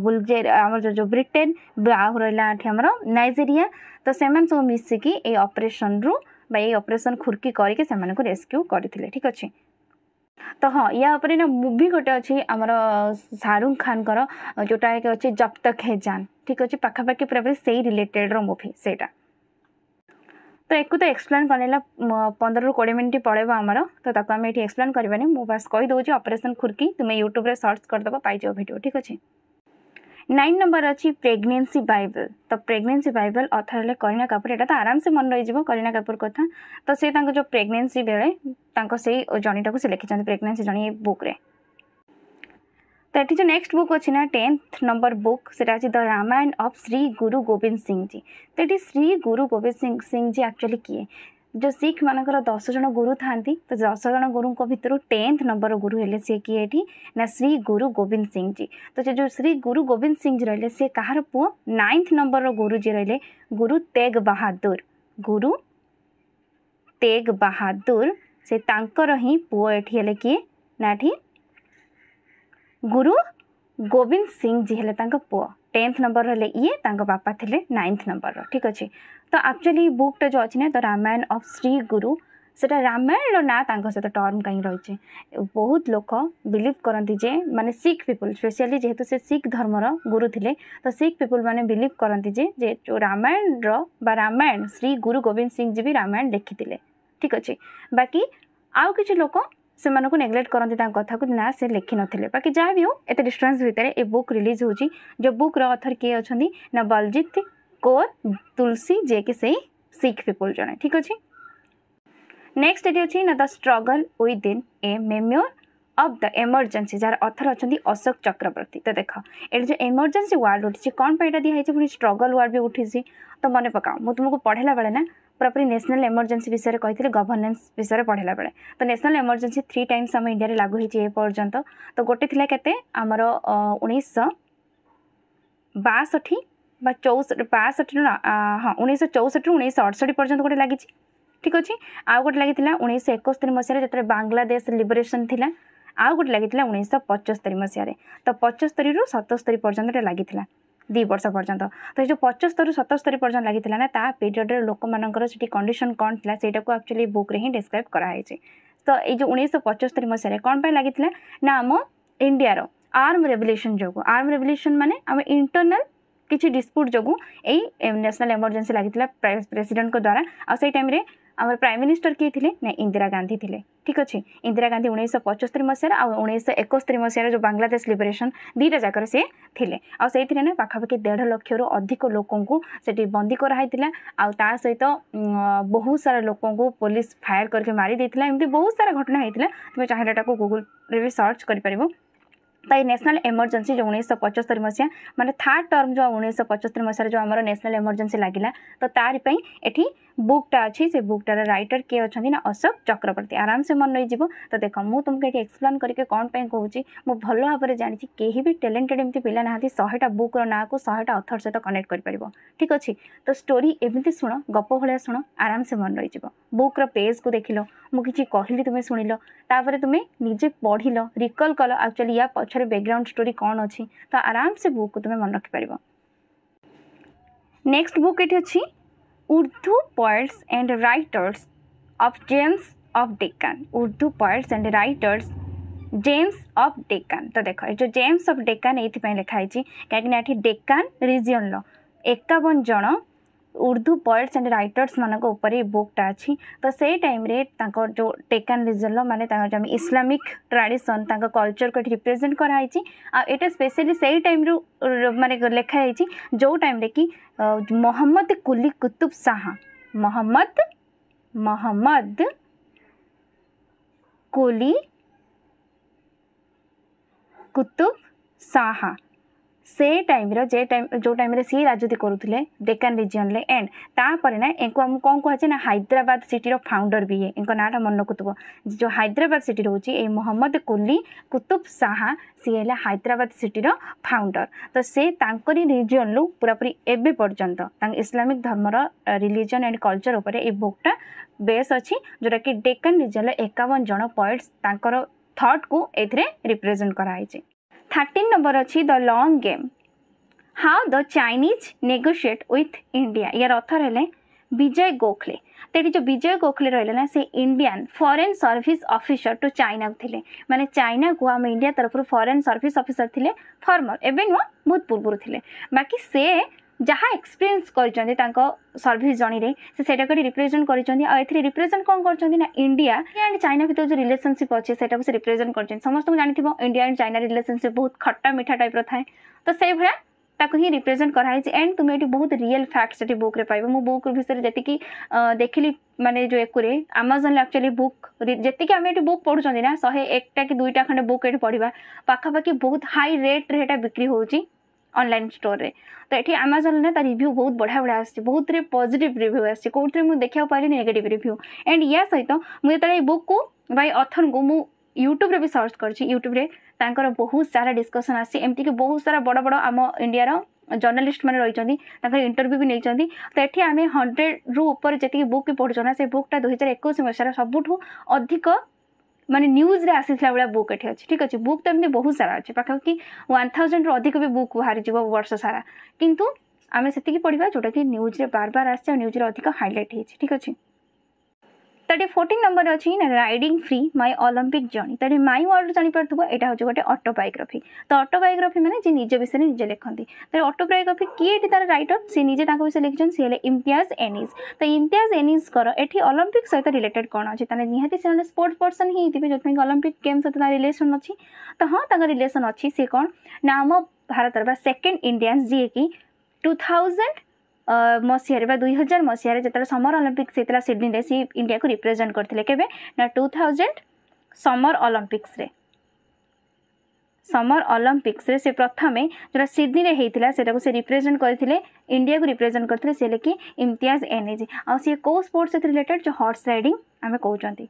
ବୁଲଜେ ଆମର ଯେଉଁ ବ୍ରିଟେନ୍ ଆଉ ରହିଲା ଏଠି ଆମର ନାଇଜେରିଆ ତ ସେମାନେ ସବୁ ମିଶିକି ଏଇ ଅପରେସନ୍ରୁ ବା ଏଇ ଅପରେସନ୍ ଖୁର୍କି କରିକି ସେମାନଙ୍କୁ ରେସ୍କ୍ୟୁ କରିଥିଲେ ଠିକ୍ ଅଛି ତ ହଁ ୟା ଉପରେ ନା ମୁଭି ଗୋଟେ ଅଛି ଆମର ଶାହରୁଖ ଖାନଙ୍କର ଯେଉଁଟା ଅଛି ଜବ୍ ତକ୍ ହେ ଜାନ୍ ଠିକ୍ ଅଛି ପାଖାପାଖି ପୁରାପୁରି ସେଇ ରିଲେଟେଡ଼୍ର ମୁଭି ସେଇଟା ତ ଏକୁ ତ ଏକ୍ସପ୍ଲେନ୍ କରିନେଲା ପନ୍ଦରରୁ କୋଡ଼ିଏ ମିନିଟ୍ ପଳେଇବ ଆମର ତ ତାକୁ ଆମେ ଏଠି ଏକ୍ସପ୍ଲେନ୍ କରିବାନି ମୁଁ ବାସ୍ କହିଦେଉଛି ଅପରେସନ୍ ଖୁର୍କି ତୁମେ ୟୁଟ୍ୟୁବ୍ରେ ସର୍ଚ୍ଚ କରିଦେବ ପାଇଯିବ ଭିଡ଼ିଓ ଠିକ୍ ଅଛି नाइन नंबर अच्छी प्रेगनेंसी बाइबल तो प्रेगनेंसी बाइबल अथर है करीना कपूर यहाँ तो आराम से मन रही करीना कपूर कथ तो सी जो प्रेगनेंसी बेले से जर्णीटा को सी लिखी प्रेगनेंसी जर्णी बुक तो ये जो नेक्स्ट बुक अच्छी ना टेन्थ नंबर बुक से द रामायण ऑफ श्री गुरु गोविंद सिंह जी तो ये श्री गुरु गोविंद सिंह सिंह जी एक्चुअली किए जो सिख मान दस जन गुरु था तो दस जन गुरु भितर टेन्थ नंबर गुरु हेले सी किए ये ना श्री गुरु गोविंद सिंह जी तो से जो श्री गुरु गोविंद सिंह जी रे सी कहार पु नाइन्थ नंबर गुरु जी रे गुरु तेग बहादुर गुरु तेग बहादुर से ही पुओ ये किए ना गुरु गोविंद सिंह जी हेले पुआ টেন্থ নম্বর হলে ইয়ে তাঙ্ক বাপা লে নাইন্থ নম্বর ঠিক আছে তো আকচুয়ালি বুকটা যে অছি না তো রামায়ণ অফ শ্রী গুরু সেটা রামায়ণর না তাঙ্ক সহ টর্ম কাই রয়েছে বহুত লোক বিলিভ করতে যে মানে শিখ পিপল স্পেশালি যেহেতু সে শিখ ধর্মর গুরু লে তো শিখ পিপল মানে বিলিভ করতে যে যে রামায়ণর বা রামায়ণ শ্রী গুরু গোবিন্দ সিং জি বি রামায়ণ লিখি ঠিক আছে বাকি আউ কিছু লোক ସେମାନଙ୍କୁ ନେଗ୍ଲେକ୍ଟ କରନ୍ତି ତାଙ୍କ କଥାକୁ ନା ସେ ଲେଖିନଥିଲେ ବାକି ଯାହା ବି ହଉ ଏତେ ଡିଷ୍ଟାନ୍ସ ଭିତରେ ଏ ବୁକ୍ ରିଲିଜ୍ ହେଉଛି ଯେଉଁ ବୁକ୍ର ଅଥର କିଏ ଅଛନ୍ତି ନା ବଲଜିତ୍ କୌର ତୁଲସୀ ଯିଏକି ସେଇ ଶିଖ୍ ପିପୁଲ୍ ଜଣେ ଠିକ୍ ଅଛି ନେକ୍ସଟ ଏଠି ଅଛି ନା the struggle with in a memoir of the emergency ଯାହାର ଅଥର ଅଛନ୍ତି ଅଶୋକ ଚକ୍ରବର୍ତ୍ତୀ ତ ଦେଖ ଏଠି ଯେଉଁ ଏମର୍ଜେନ୍ସି ୱାର୍ଡ଼ ଉଠିଛି କ'ଣ ପାଇଁ ଏଇଟା ଦିଆହେଇଛି ପୁଣି ଷ୍ଟ୍ରଗଲ୍ ୱାର୍ଡ଼ ବି ଉଠିଛି ତ ମନେ ପକାଅ ମୁଁ ତୁମକୁ ପଢ଼େଇଲା ବେଳେ ନା पूरापूरी न्यासनाल एमर्जेन्सी विषय कही गभर्नेन्स विषय पढ़ाला बेले तो न्यासनाल एमर्जेन्सी थ्री टाइम्स आम इंडिया लागू हो पर्यंत तो गोटे थी के आमर उन्नीस बासठी বা চৌষট্টি বাষট্টি হ্যাঁ উনিশশো চৌষট্টি উনিশশো অড়ষট্টি পর্যন্ত গোটে লাগিছে ঠিক আছে আউ গোটে লাগিছিল উনিশশো একস্তরি মশায় যেত বাংলাদেশ লিবরেসন লা আউ গোটে লাগিছিল উনিশশো পঁচস্তরি মশায় তো পঁচস্তরি রু সতস্তরি পর্যন্ত এটা লাগিছিল ଦୁଇ ବର୍ଷ ପର୍ଯ୍ୟନ୍ତ ତ ଏ ଯେଉଁ ପଞ୍ଚସ୍ତରୀରୁ ସତସ୍ତରୀ ପର୍ଯ୍ୟନ୍ତ ଲାଗିଥିଲା ନା ତା ପିରିୟଡ଼ରେ ଲୋକମାନଙ୍କର ସେଠି କଣ୍ଡିସନ୍ କ'ଣ ଥିଲା ସେଇଟାକୁ ଆକ୍ଚୁଆଲି ବୁକ୍ରେ ହିଁ ଡିସ୍କ୍ରାଇବ୍ କରାହେଇଛି ତ ଏଇ ଯେଉଁ ଉଣେଇଶହ ପଞ୍ଚସ୍ତରୀ ମସିହାରେ କ'ଣ ପାଇଁ ଲାଗିଥିଲା ନା ଆମ ଇଣ୍ଡିଆର ଆର୍ମ ରେଭଲ୍ୟୁସନ୍ ଯୋଗୁଁ ଆର୍ମ ରେଭଲ୍ୟୁସନ୍ ମାନେ ଆମ ଇଣ୍ଟରନାଲ୍ କିଛି ଡିସ୍ପ୍ୟୁଟ୍ ଯୋଗୁଁ ଏଇ ନ୍ୟାସନାଲ୍ ଏମର୍ଜେନ୍ସି ଲାଗିଥିଲା ପ୍ରେସିଡେଣ୍ଟଙ୍କ ଦ୍ୱାରା ଆଉ ସେଇ ଟାଇମ୍ରେ आम प्राइम मिनिस्टर किए थे ना इंदिरा गांधी थे ठीक अच्छे इंदिरा गांधी उन्नीस पचस्तरी मसीह और उन्नीस एकस्तरी मसीह जो बांग्लादेश लिबरेशन दुटा जगह सी थे आई पाखापाखि देढ़ लक्ष रु अधिक लोक बंदी कराई आहत बहुत सारा लोक पुलिस फायर करके मारी एमती बहुत सारा घटना होता है तुम्हें चाहिए गुगुल सर्च कर तो ये नेशनल इमरजेंसी जो उन्नीस पचस्तरी मसीह मैंने थार्ड टर्म जो उन्नीस पचस्तरी मसीह जो आम नेशनल इमरजेन्सी लगेगा तो तारीप ये বুকটা ଅଛି ସେ ବୁକ୍ଟାର ରାଇଟର କିଏ ଅଛନ୍ତି ନା ଅଶୋକ ଚକ୍ରବର୍ତ୍ତୀ ଆରାମସେ ମନେ ରହିଯିବ ତ ଦେଖ ମୁଁ ତୁମକୁ ଏଠି ଏକ୍ସପ୍ଲେନ୍ କରିକି କ'ଣ ପାଇଁ କହୁଛି ମୁଁ ଭଲ ଭାବରେ ଜାଣିଛି କେହି ବି ଟ୍ୟାଲେଣ୍ଟେଡ଼ ଏମିତି ପିଲା ନାହାନ୍ତି ଶହେଟା ବୁକ୍ର ନାଁକୁ ଶହେଟା ଅଥର ସହିତ କନେକ୍ଟ କରିପାରିବ ଠିକ୍ ଅଛି ତ ଷ୍ଟୋରି ଏମିତି ଶୁଣ ଗପ ଭଳିଆ ଶୁଣ ଆରାମସେ ମନେ ରହିଯିବ ବୁକ୍ର ପେଜ୍କୁ ଦେଖିଲ ମୁଁ କିଛି କହିଲି ତୁମେ ଶୁଣିଲ ତାପରେ ତୁମେ ନିଜେ ପଢ଼ିଲ ରିକଲ୍ କଲ ଆକ୍ଚୁଆଲି ୟା ପଛରେ ବ୍ୟାକ୍ଗ୍ରାଉଣ୍ଡ ଷ୍ଟୋରି କ'ଣ ଅଛି ତ ଆରାମସେ ବୁକ୍କୁ ତୁମେ ମନେ ରଖିପାରିବ ନେକ୍ସଟ ବୁକ୍ ଏଠି ଅଛି Urdu poets and writers of gems of Deccan Urdu poets and writers gems of Deccan তো দেখ এই যে জেমস অফ ডেকান এইপাই লেখা হয়েছি কিনা এটি ডেকান রিজিয়নর একাবন জন ଉର୍ଦ୍ଦୁ ପଏଟ୍ସ ଆଣ୍ଡ ରାଇଟର୍ସମାନଙ୍କ ଉପରେ ଏ ବୁକ୍ଟା ଅଛି ତ ସେଇ ଟାଇମ୍ରେ ତାଙ୍କ ଯେଉଁ ଟେକାନ୍ ରିଜଲ୍ର ମାନେ ତାଙ୍କର ଯେଉଁ ଇସଲାମିକ୍ ଟ୍ରାଡ଼ିସନ୍ ତାଙ୍କ କଲଚର୍କୁ ଏଠି ରିପ୍ରେଜେଣ୍ଟ କରାହେଇଛି ଆଉ ଏଇଟା ସ୍ପେଶିଆଲି ସେଇ ଟାଇମ୍ରୁ ମାନେ ଲେଖା ହେଇଛି ଯେଉଁ ଟାଇମ୍ରେ କି ମହମ୍ମଦ କୁଲି କୁତୁବ ଶାହା ମହମ୍ମଦ ମହମ୍ମଦ କୁଲି କୁତୁବ ଶାହା ସେ ଟାଇମ୍ର ଯେ ଟାଇମ୍ ଯେଉଁ ଟାଇମ୍ରେ ସିଏ ରାଜୁତି କରୁଥିଲେ ଡେକାନ୍ ରିଜିଅନ୍ରେ ଏଣ୍ଡ ତାପରେ ନା ଏଙ୍କୁ ଆମକୁ କ'ଣ କୁହାଯାଏ ନା ହାଇଦ୍ରାବାଦ ସିଟିର ଫାଉଣ୍ଡର ବି ଇଏ ଏଙ୍କ ନାଁଟା ମନେ ରଖୁଥିବ ଯେଉଁ ହାଇଦ୍ରାବାଦ ସିଟି ରହୁଛି ଏଇ ମହମ୍ମଦ କୁଲି କୁତୁବ୍ ଶାହା ସିଏ ହେଲା ହାଇଦ୍ରାବାଦ ସିଟିର ଫାଉଣ୍ଡର ତ ସେ ତାଙ୍କରି ରିଜିଅନ୍ରୁ ପୁରାପୁରି ଏବେ ପର୍ଯ୍ୟନ୍ତ ତାଙ୍କ ଇସଲାମିକ ଧର୍ମର ରିଲିଜନ୍ ଆଣ୍ଡ କଲଚର ଉପରେ ଏଇ ବୁକ୍ଟା ବେସ୍ ଅଛି ଯେଉଁଟାକି ଡେକାନ୍ ରିଜିଅନ୍ର ଏକାବନ ଜଣ ପଏଟ୍ସ ତାଙ୍କର ଥଟ୍କୁ ଏଥିରେ ରିପ୍ରେଜେଣ୍ଟ କରାହେଇଛି থার্টিন নম্বর অছি the long game how the Chinese negotiate with India ইয়ার অথর হলে বিজয় গোখলে তো এটি যে বিজয় গোখলে রহলে না সে Indian foreign service officer to China থিলে মানে চাইনা কু আম ইন্ডিয়া তরফর ফরেন সর্ভিস অফিসর থিলে ফর্মর এবে নুহ বহুত পূর্বর থিলে বাকি সে ଯାହା ଏକ୍ସପିରିଏନ୍ସ କରିଛନ୍ତି ତାଙ୍କ ସର୍ଭିସ୍ ଜଣିରେ ସେ ସେଇଟାକୁ ଏଠି ରିପ୍ରେଜେଣ୍ଟ କରିଛନ୍ତି ଆଉ ଏଥିରେ ରିପ୍ରେଜେଣ୍ଟ କ'ଣ କରିଛନ୍ତି ନା ଇଣ୍ଡିଆ ଆଣ୍ଡ ଚାଇନା ଭିତରେ ଯେଉଁ ରିଲେସନସିପ୍ ଅଛି ସେଇଟାକୁ ସେ ରିପ୍ରେଜେଣ୍ଟ କରିଛନ୍ତି ସମସ୍ତଙ୍କୁ ଜାଣିଥିବ ଇଣ୍ଡିଆ ଆଣ୍ଡ ଚାଇନା ରିଲେସନସିପ୍ ବହୁତ ଖଟା ମିଠା ଟାଇପ୍ର ଥାଏ ତ ସେଇଭଳିଆ ତାକୁ ହିଁ ରିପ୍ରେଜେଣ୍ଟ କରାହେଇଛି ଆଣ୍ଡ ତୁମେ ଏଠି ବହୁତ ରିଏଲ୍ ଫ୍ୟାକ୍ଟ ସେଠି ବୁକ୍ରେ ପାଇବ ମୁଁ ବୁକ୍ ଭିତରେ ଯେତିକି ଦେଖିଲି ମାନେ ଯେଉଁ ଏକୁରେ ଆମାଜନ୍ରେ ଆକ୍ଚୁଆଲି ବୁକ୍ ଯେତିକି ଆମେ ଏଠି ବୁକ୍ ପଢ଼ୁଛନ୍ତି ନା ଶହେ ଏକଟା କି ଦୁଇଟା ଖଣ୍ଡେ ବୁକ୍ ଏଠି ପଢ଼ିବା ପାଖାପାଖି ବହୁତ ହାଇ ରେଟ୍ରେ ସେଇଟା ବିକ୍ରି ହେଉଛି ଅନଲାଇନ୍ ଷ୍ଟୋର୍ରେ ତ ଏଠି ଆମାଜନ୍ରେ ତା ରିଭ୍ୟୁ ବହୁତ ବଢ଼ିଆ ବଢ଼ିଆ ଆସିଛି ବହୁତରେ ପଜିଟିଭ୍ ରିଭ୍ୟୁ ଆସିଛି କେଉଁଥିରେ ମୁଁ ଦେଖିବାକୁ ପାଇଲିନି ନେଗେଟିଭ୍ ରିଭ୍ୟୁ ଆଣ୍ଡ ୟା ସହିତ ମୁଁ ଯେତେବେଳେ ଏ ବୁକ୍କୁ ବା ଏ ଅଥର୍ଙ୍କୁ ମୁଁ ୟୁଟ୍ୟୁବ୍ରେ ବି ସର୍ଚ୍ଚ କରିଛି ୟୁଟ୍ୟୁବ୍ରେ ତାଙ୍କର ବହୁତ ସାରା ଡିସ୍କସନ୍ ଆସିଛି ଏମିତିକି ବହୁତ ସାରା ବଡ଼ ବଡ଼ ଆମ ଇଣ୍ଡିଆର ଜର୍ଣ୍ଣାଲିଷ୍ଟ ମାନେ ରହିଛନ୍ତି ତାଙ୍କର ଇଣ୍ଟରଭ୍ୟୁ ବି ନେଇଛନ୍ତି ତ ଏଠି ଆମେ ହଣ୍ଡ୍ରେଡ଼ରୁ ଉପରେ ଯେତିକି ବୁକ୍ ବି ପଢ଼ୁଛୁ ନା ସେ ବୁକ୍ଟା ଦୁଇହଜାର ଏକୋଇଶ ମସିହାର ସବୁଠୁ ଅଧିକ ମାନେ ନ୍ୟୁଜ୍ରେ ଆସିଥିଲା ଭଳିଆ ବୁକ୍ ଏଠି ଅଛି ଠିକ୍ ଅଛି ବୁକ୍ ତ ଏମିତି ବହୁତ ସାରା ଅଛି ପାଖାପାଖି ୱାନ୍ ଥାଉଜେଣ୍ଡରୁ ଅଧିକ ବି ବୁକ୍ ବାହାରିଯିବ ବର୍ଷ ସାରା କିନ୍ତୁ ଆମେ ସେତିକି ପଢ଼ିବା ଯେଉଁଟାକି ନ୍ୟୁଜ୍ରେ ବାର ବାର ଆସିଛି ଆଉ ନ୍ୟୁଜ୍ରେ ଅଧିକ ହାଇଲାଇଟ୍ ହେଇଛି ଠିକ୍ ଅଛି ତାଠି ଫୋର୍ଟିନ୍ ନମ୍ବର ଅଛି riding free my Olympic journey ତାଠି ମାଇ ୱାର୍ଡ ଜାଣିପାରୁଥିବ ଏଇଟା ହେଉଛି ଗୋଟେ ଅଟୋବାୟୋଗ୍ରାଫି ତ ଅଟୋବାୟୋଗ୍ରାଫି ମାନେ ଯିଏ ନିଜ ବିଷୟରେ ନିଜେ ଲେଖନ୍ତି ତ ଅଟୋବାୟୋଗ୍ରାଫି କିଏ ଏଠି ତାର ରାଇଟର ସିଏ ନିଜେ ତାଙ୍କ ବିଷୟରେ ଲେଖିଛନ୍ତି ସିଏ ହେଲେ ଇମ୍ତିଆଜ ଏନିସ୍ ତ ଇମ୍ତିଆଜ ଏନିସ୍ଙ୍କର ଏଠି ଅଲମ୍ପିକ୍ ସହିତ ରିଲେଟେଡ୍ କ'ଣ ଅଛି ତାହେଲେ ନିହାତି ସେମାନେ ସ୍ପୋର୍ଟ ପର୍ସନ୍ ହିଁ ହେଇଥିବେ ଯେଉଁଥିପାଇଁ ଅଲମ୍ପିକ୍ ଗେମ୍ ସହିତ ତାର ରିଲେସନ୍ ଅଛି ତ ହଁ ତାଙ୍କ ରିଲେସନ୍ ଅଛି ସିଏ କ'ଣ ନା ଆମ ଭାରତର ବା ସେକେଣ୍ଡ ଇଣ୍ଡିଆନ୍ ଯିଏକି ଟୁ ଥାଉଜେଣ୍ଡ ମସିହାରେ ବା ଦୁଇ ହଜାର ମସିହାରେ ଯେତେବେଳେ ସମର ଅଲମ୍ପିକ୍ସ ହେଇଥିଲା ସିଡ଼ନୀରେ ସେ ଇଣ୍ଡିଆକୁ ରିପ୍ରେଜେଣ୍ଟ କରିଥିଲେ କେବେ ନା ଟୁ ଥାଉଜେଣ୍ଡ ସମର ଅଲମ୍ପିକ୍ସରେ ସମର ଅଲମ୍ପିକ୍ସରେ ସେ ପ୍ରଥମେ ଯେଉଁଟା ସିଡ଼ନୀରେ ହେଇଥିଲା ସେଟାକୁ ସେ ରିପ୍ରେଜେଣ୍ଟ କରିଥିଲେ ଇଣ୍ଡିଆକୁ ରିପ୍ରେଜେଣ୍ଟ କରିଥିଲେ ସେ ଲେଖି ଇମ୍ତିଆଜ ଏନ୍ଏଜି ଆଉ ସିଏ କେଉଁ ସ୍ପୋର୍ଟସ୍ ସହିତ ରିଲେଟେଡ଼୍ ଯେଉଁ ହର୍ସ ରାଇଡ଼ିଂ ଆମେ କହୁଛନ୍ତି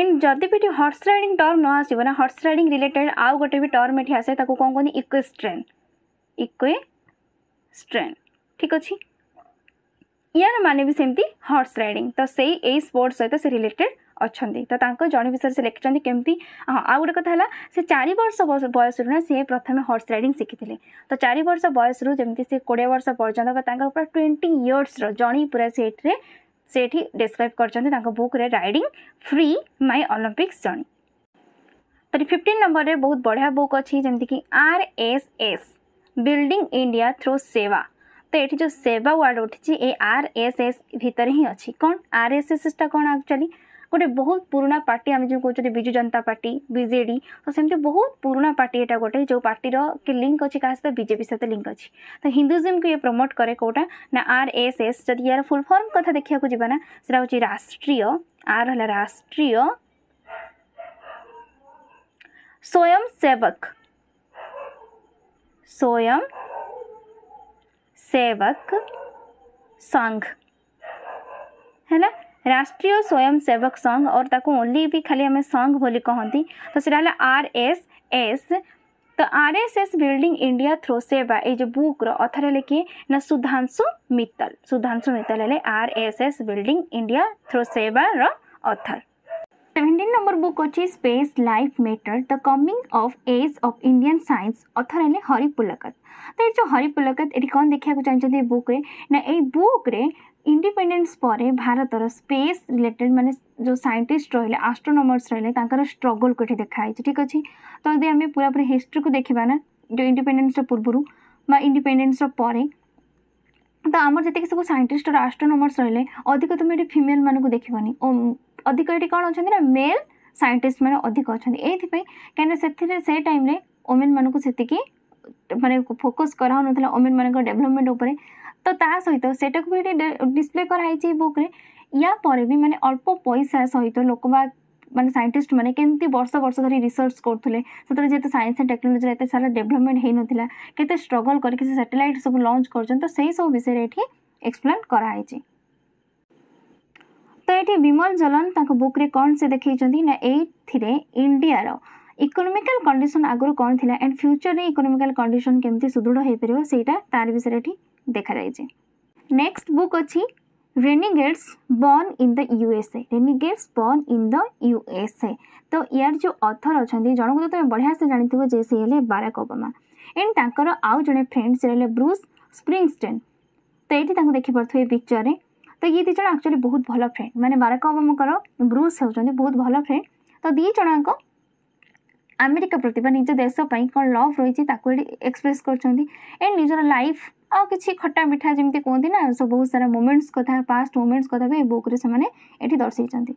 ଏଣ୍ଡ ଯଦି ବି ଏଠି ହର୍ସ ରାଇଡ଼ିଂ ଟର୍ମ ନ ଆସିବ ନା ହର୍ସ ରାଇଡ଼ିଂ ରିଲେଟେଡ଼୍ ଆଉ ଗୋଟେ ବି ଟର୍ମ ଏଠି ଆସେ ତାକୁ କ'ଣ କହନ୍ତି କୁହନ୍ତି ଇକ୍ୱେଷ୍ଟ୍ରେନ୍ ଇକ୍ୱେ ଷ୍ଟ୍ରେନ୍ ठीक अच्छे यार मान भी सेमती हर्स रईडिंग तो से यही स्पोर्ट्स सहित से रिलेटेड अच्छा तो जड़े विषय से लिखिंट कमी हाँ आउ गोटे कथा से चार बर्ष बयस ना सी प्रथम हर्स रईडिंग शिखी है तो चार बर्ष बयस कोड़े वर्ष पर्यटन पूरा ट्वेंटी इयर्स रणी पूरा सीटे से डेस्क्राइब कर book riding free my Olympics journey तो फिफ्टन नंबर में बहुत बढ़िया बुक अच्छी जमीक R S S building India through seva ଏଠି ଯେଉଁ ସେବା ୱାର୍ଡ଼ ଉଠିଛି ଏ ଆର୍ ଏସ୍ ଏସ୍ ଭିତରେ ହିଁ ଅଛି କ'ଣ ଆର୍ ଏସ୍ ଏସ୍ଟା କ'ଣ ଆକ୍ଚୁଆଲି ଗୋଟେ ବହୁତ ପୁରୁଣା ପାର୍ଟି ଆମେ ଯେଉଁ କହୁଛନ୍ତି ବିଜୁ ଜନତା ପାର୍ଟି ବିଜେଡ଼ି ତ ସେମିତି ବହୁତ ପୁରୁଣା ପାର୍ଟି ଏଇଟା ଗୋଟେ ଯେଉଁ ପାର୍ଟିର କି ଲିଙ୍କ୍ ଅଛି କାହା ସହିତ ବିଜେପି ସହିତ ଲିଙ୍କ୍ ଅଛି ତ ହିନ୍ଦୁଇଜିମ୍କୁ ଇଏ ପ୍ରମୋଟ୍ କରେ କେଉଁଟା ନା ଆର୍ ଏସ୍ ଏସ୍ ଯଦି ୟାର ଫୁଲ୍ ଫର୍ମ କଥା ଦେଖିବାକୁ ଯିବା ନା ସେଟା ହେଉଛି ରାଷ୍ଟ୍ରୀୟ ଆର୍ ହେଲା ରାଷ୍ଟ୍ରୀୟ ସ୍ୱୟଂ ସେବକ स्वयं सेवक संघ है ना राष्ट्रीय स्वयं सेवक संघ और ताको ओनली भी खाली आम संघ बोली कहती तो से आर एस एस तो R S S building India through seva ये जो बुक रथर है किए ना सुधांशु मित्तल सुधांशु मित्तल है R S S building India through seva रथर 17 নম্বর বুক অছি space life matter the coming of age of Indian science author হলে হরি পুলকত তো এই যে হরি পুলকত এটি কোণ দেখা চাইছেন এই বুক্রে না এই বুক্রে ইন্ডিপেন্ডেন্স পরে ভারতর স্পেস রিলেটেড মানে যে সাইন্টিস্ট রহলে আস্ট্রোনমর্স রহলে তাঁর স্ট্রগলকে এটি দেখা হয়েছে ঠিক আছে তো যদি আমি পুরাপুরি হিস্ট্রিকে দেখা না যে ইন্ডিপেন্ডেন্সর পূর্বর বা ইন্ডিপেন্ডেন্সর পরে ତ ଆମର ଯେତିକି ସବୁ ସାଇଣ୍ଟିଷ୍ଟ ଆଷ୍ଟ୍ରୋନମର୍ସ ରହିଲେ ଅଧିକ ତୁମେ ଏଠି ଫିମେଲ୍ ମାନଙ୍କୁ ଦେଖିବନି ଓ अधिक ये कौन अच्छा ना मेल सैंटिस्ट मैंने अधिक अच्छे यहीपाई कहीं से टाइम ओमेन मानक से मानने फोकस कराऊन था ओमेन मान डेभलपमेंट उपर तो सहित से भी डिस्प्ले कराई बुक में या भी मैंने अल्प पैसा सहित लोक मैंने सैंटिस्ट मैंने केमती वर्ष वर्ष धरी रिसर्च करते जेहतु सैंस एंड टेक्नोलोजी एत सारा डेभलपमेंट हो नाला केट्रगल करके सैटेलैट सब लंच कर सही सब विषय ये एक्सप्लेन कराई ତ ଏଠି ବିମଲ ଜଲନ ତାଙ୍କ ବୁକ୍ରେ କ'ଣ ସେ ଦେଖେଇଛନ୍ତି ନା ଏଇଥିରେ ଇଣ୍ଡିଆର ইকোনোমিকাল কন্ডিশন আগর কম লা এন্ড ফ্যুচরে ইকোনোমিকাল কন্ডিশন কেমি সুদৃঢ় হয়ে পার সেইটা তার বিষয়ে এটি দেখা যাইছে নেক্সট বুক অছি renegades born in the USA renegades born in the USA তো ইয়ার যে অথর অনেক জনক তো তুমি বঢ়িয়া সে জাঁথিব যে সে হলে বারাক ওবামা এন্ড তাঁর আউ জন ফ্রেন্ড সে হলে ব্রুস স্প্রিংস্টেন তো এইটি তাঁর দেখিপারে পিকচরের ତ ଇଏ ଦୁଇ ଜଣ ଆକ୍ଚୁଆଲି ବହୁତ ଭଲ ଫ୍ରେଣ୍ଡ ମାନେ ବାରକ ଓବାମାଙ୍କର ବ୍ରୁସ୍ ହେଉଛନ୍ତି ବହୁତ ଭଲ ଫ୍ରେଣ୍ଡ ତ ଦୁଇ ଜଣଙ୍କ ଆମେରିକା ପ୍ରତି ବା ନିଜ ଦେଶ ପାଇଁ କ'ଣ ଲଭ୍ ରହିଛି ତାକୁ ଏଠି ଏକ୍ସପ୍ରେସ୍ କରୁଛନ୍ତି ଏଣ୍ଡ ନିଜର ଲାଇଫ୍ ଆଉ କିଛି ଖଟା ମିଠା ଯେମିତି କୁହନ୍ତି ନା ସବୁ ବହୁତ ସାରା ମୋମେଣ୍ଟସ୍ କଥା ପାଷ୍ଟ ମୁମେଣ୍ଟସ୍ କଥା ବି ଏ ବୁକ୍ରେ ସେମାନେ ଏଠି ଦର୍ଶାଇଛନ୍ତି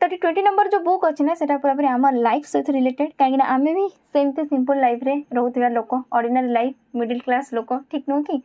ତ ଏଠି ଟ୍ୱେଣ୍ଟି ନମ୍ବର ଯେଉଁ ବୁକ୍ ଅଛି ନା ସେଇଟା ପୁରାପୁରି ଆମ ଲାଇଫ୍ ସହିତ ରିଲେଟେଡ଼୍ କାହିଁକିନା ଆମେ ବି ସେମିତି ସିମ୍ପଲ୍ ଲାଇଫ୍ରେ ରହୁଥିବା ଲୋକ ଅର୍ଡ଼ିନାରୀ ଲାଇଫ୍ ମିଡ଼ିଲ୍ କ୍ଲାସ୍ ଲୋକ ଠିକ୍ ନୁହଁ କି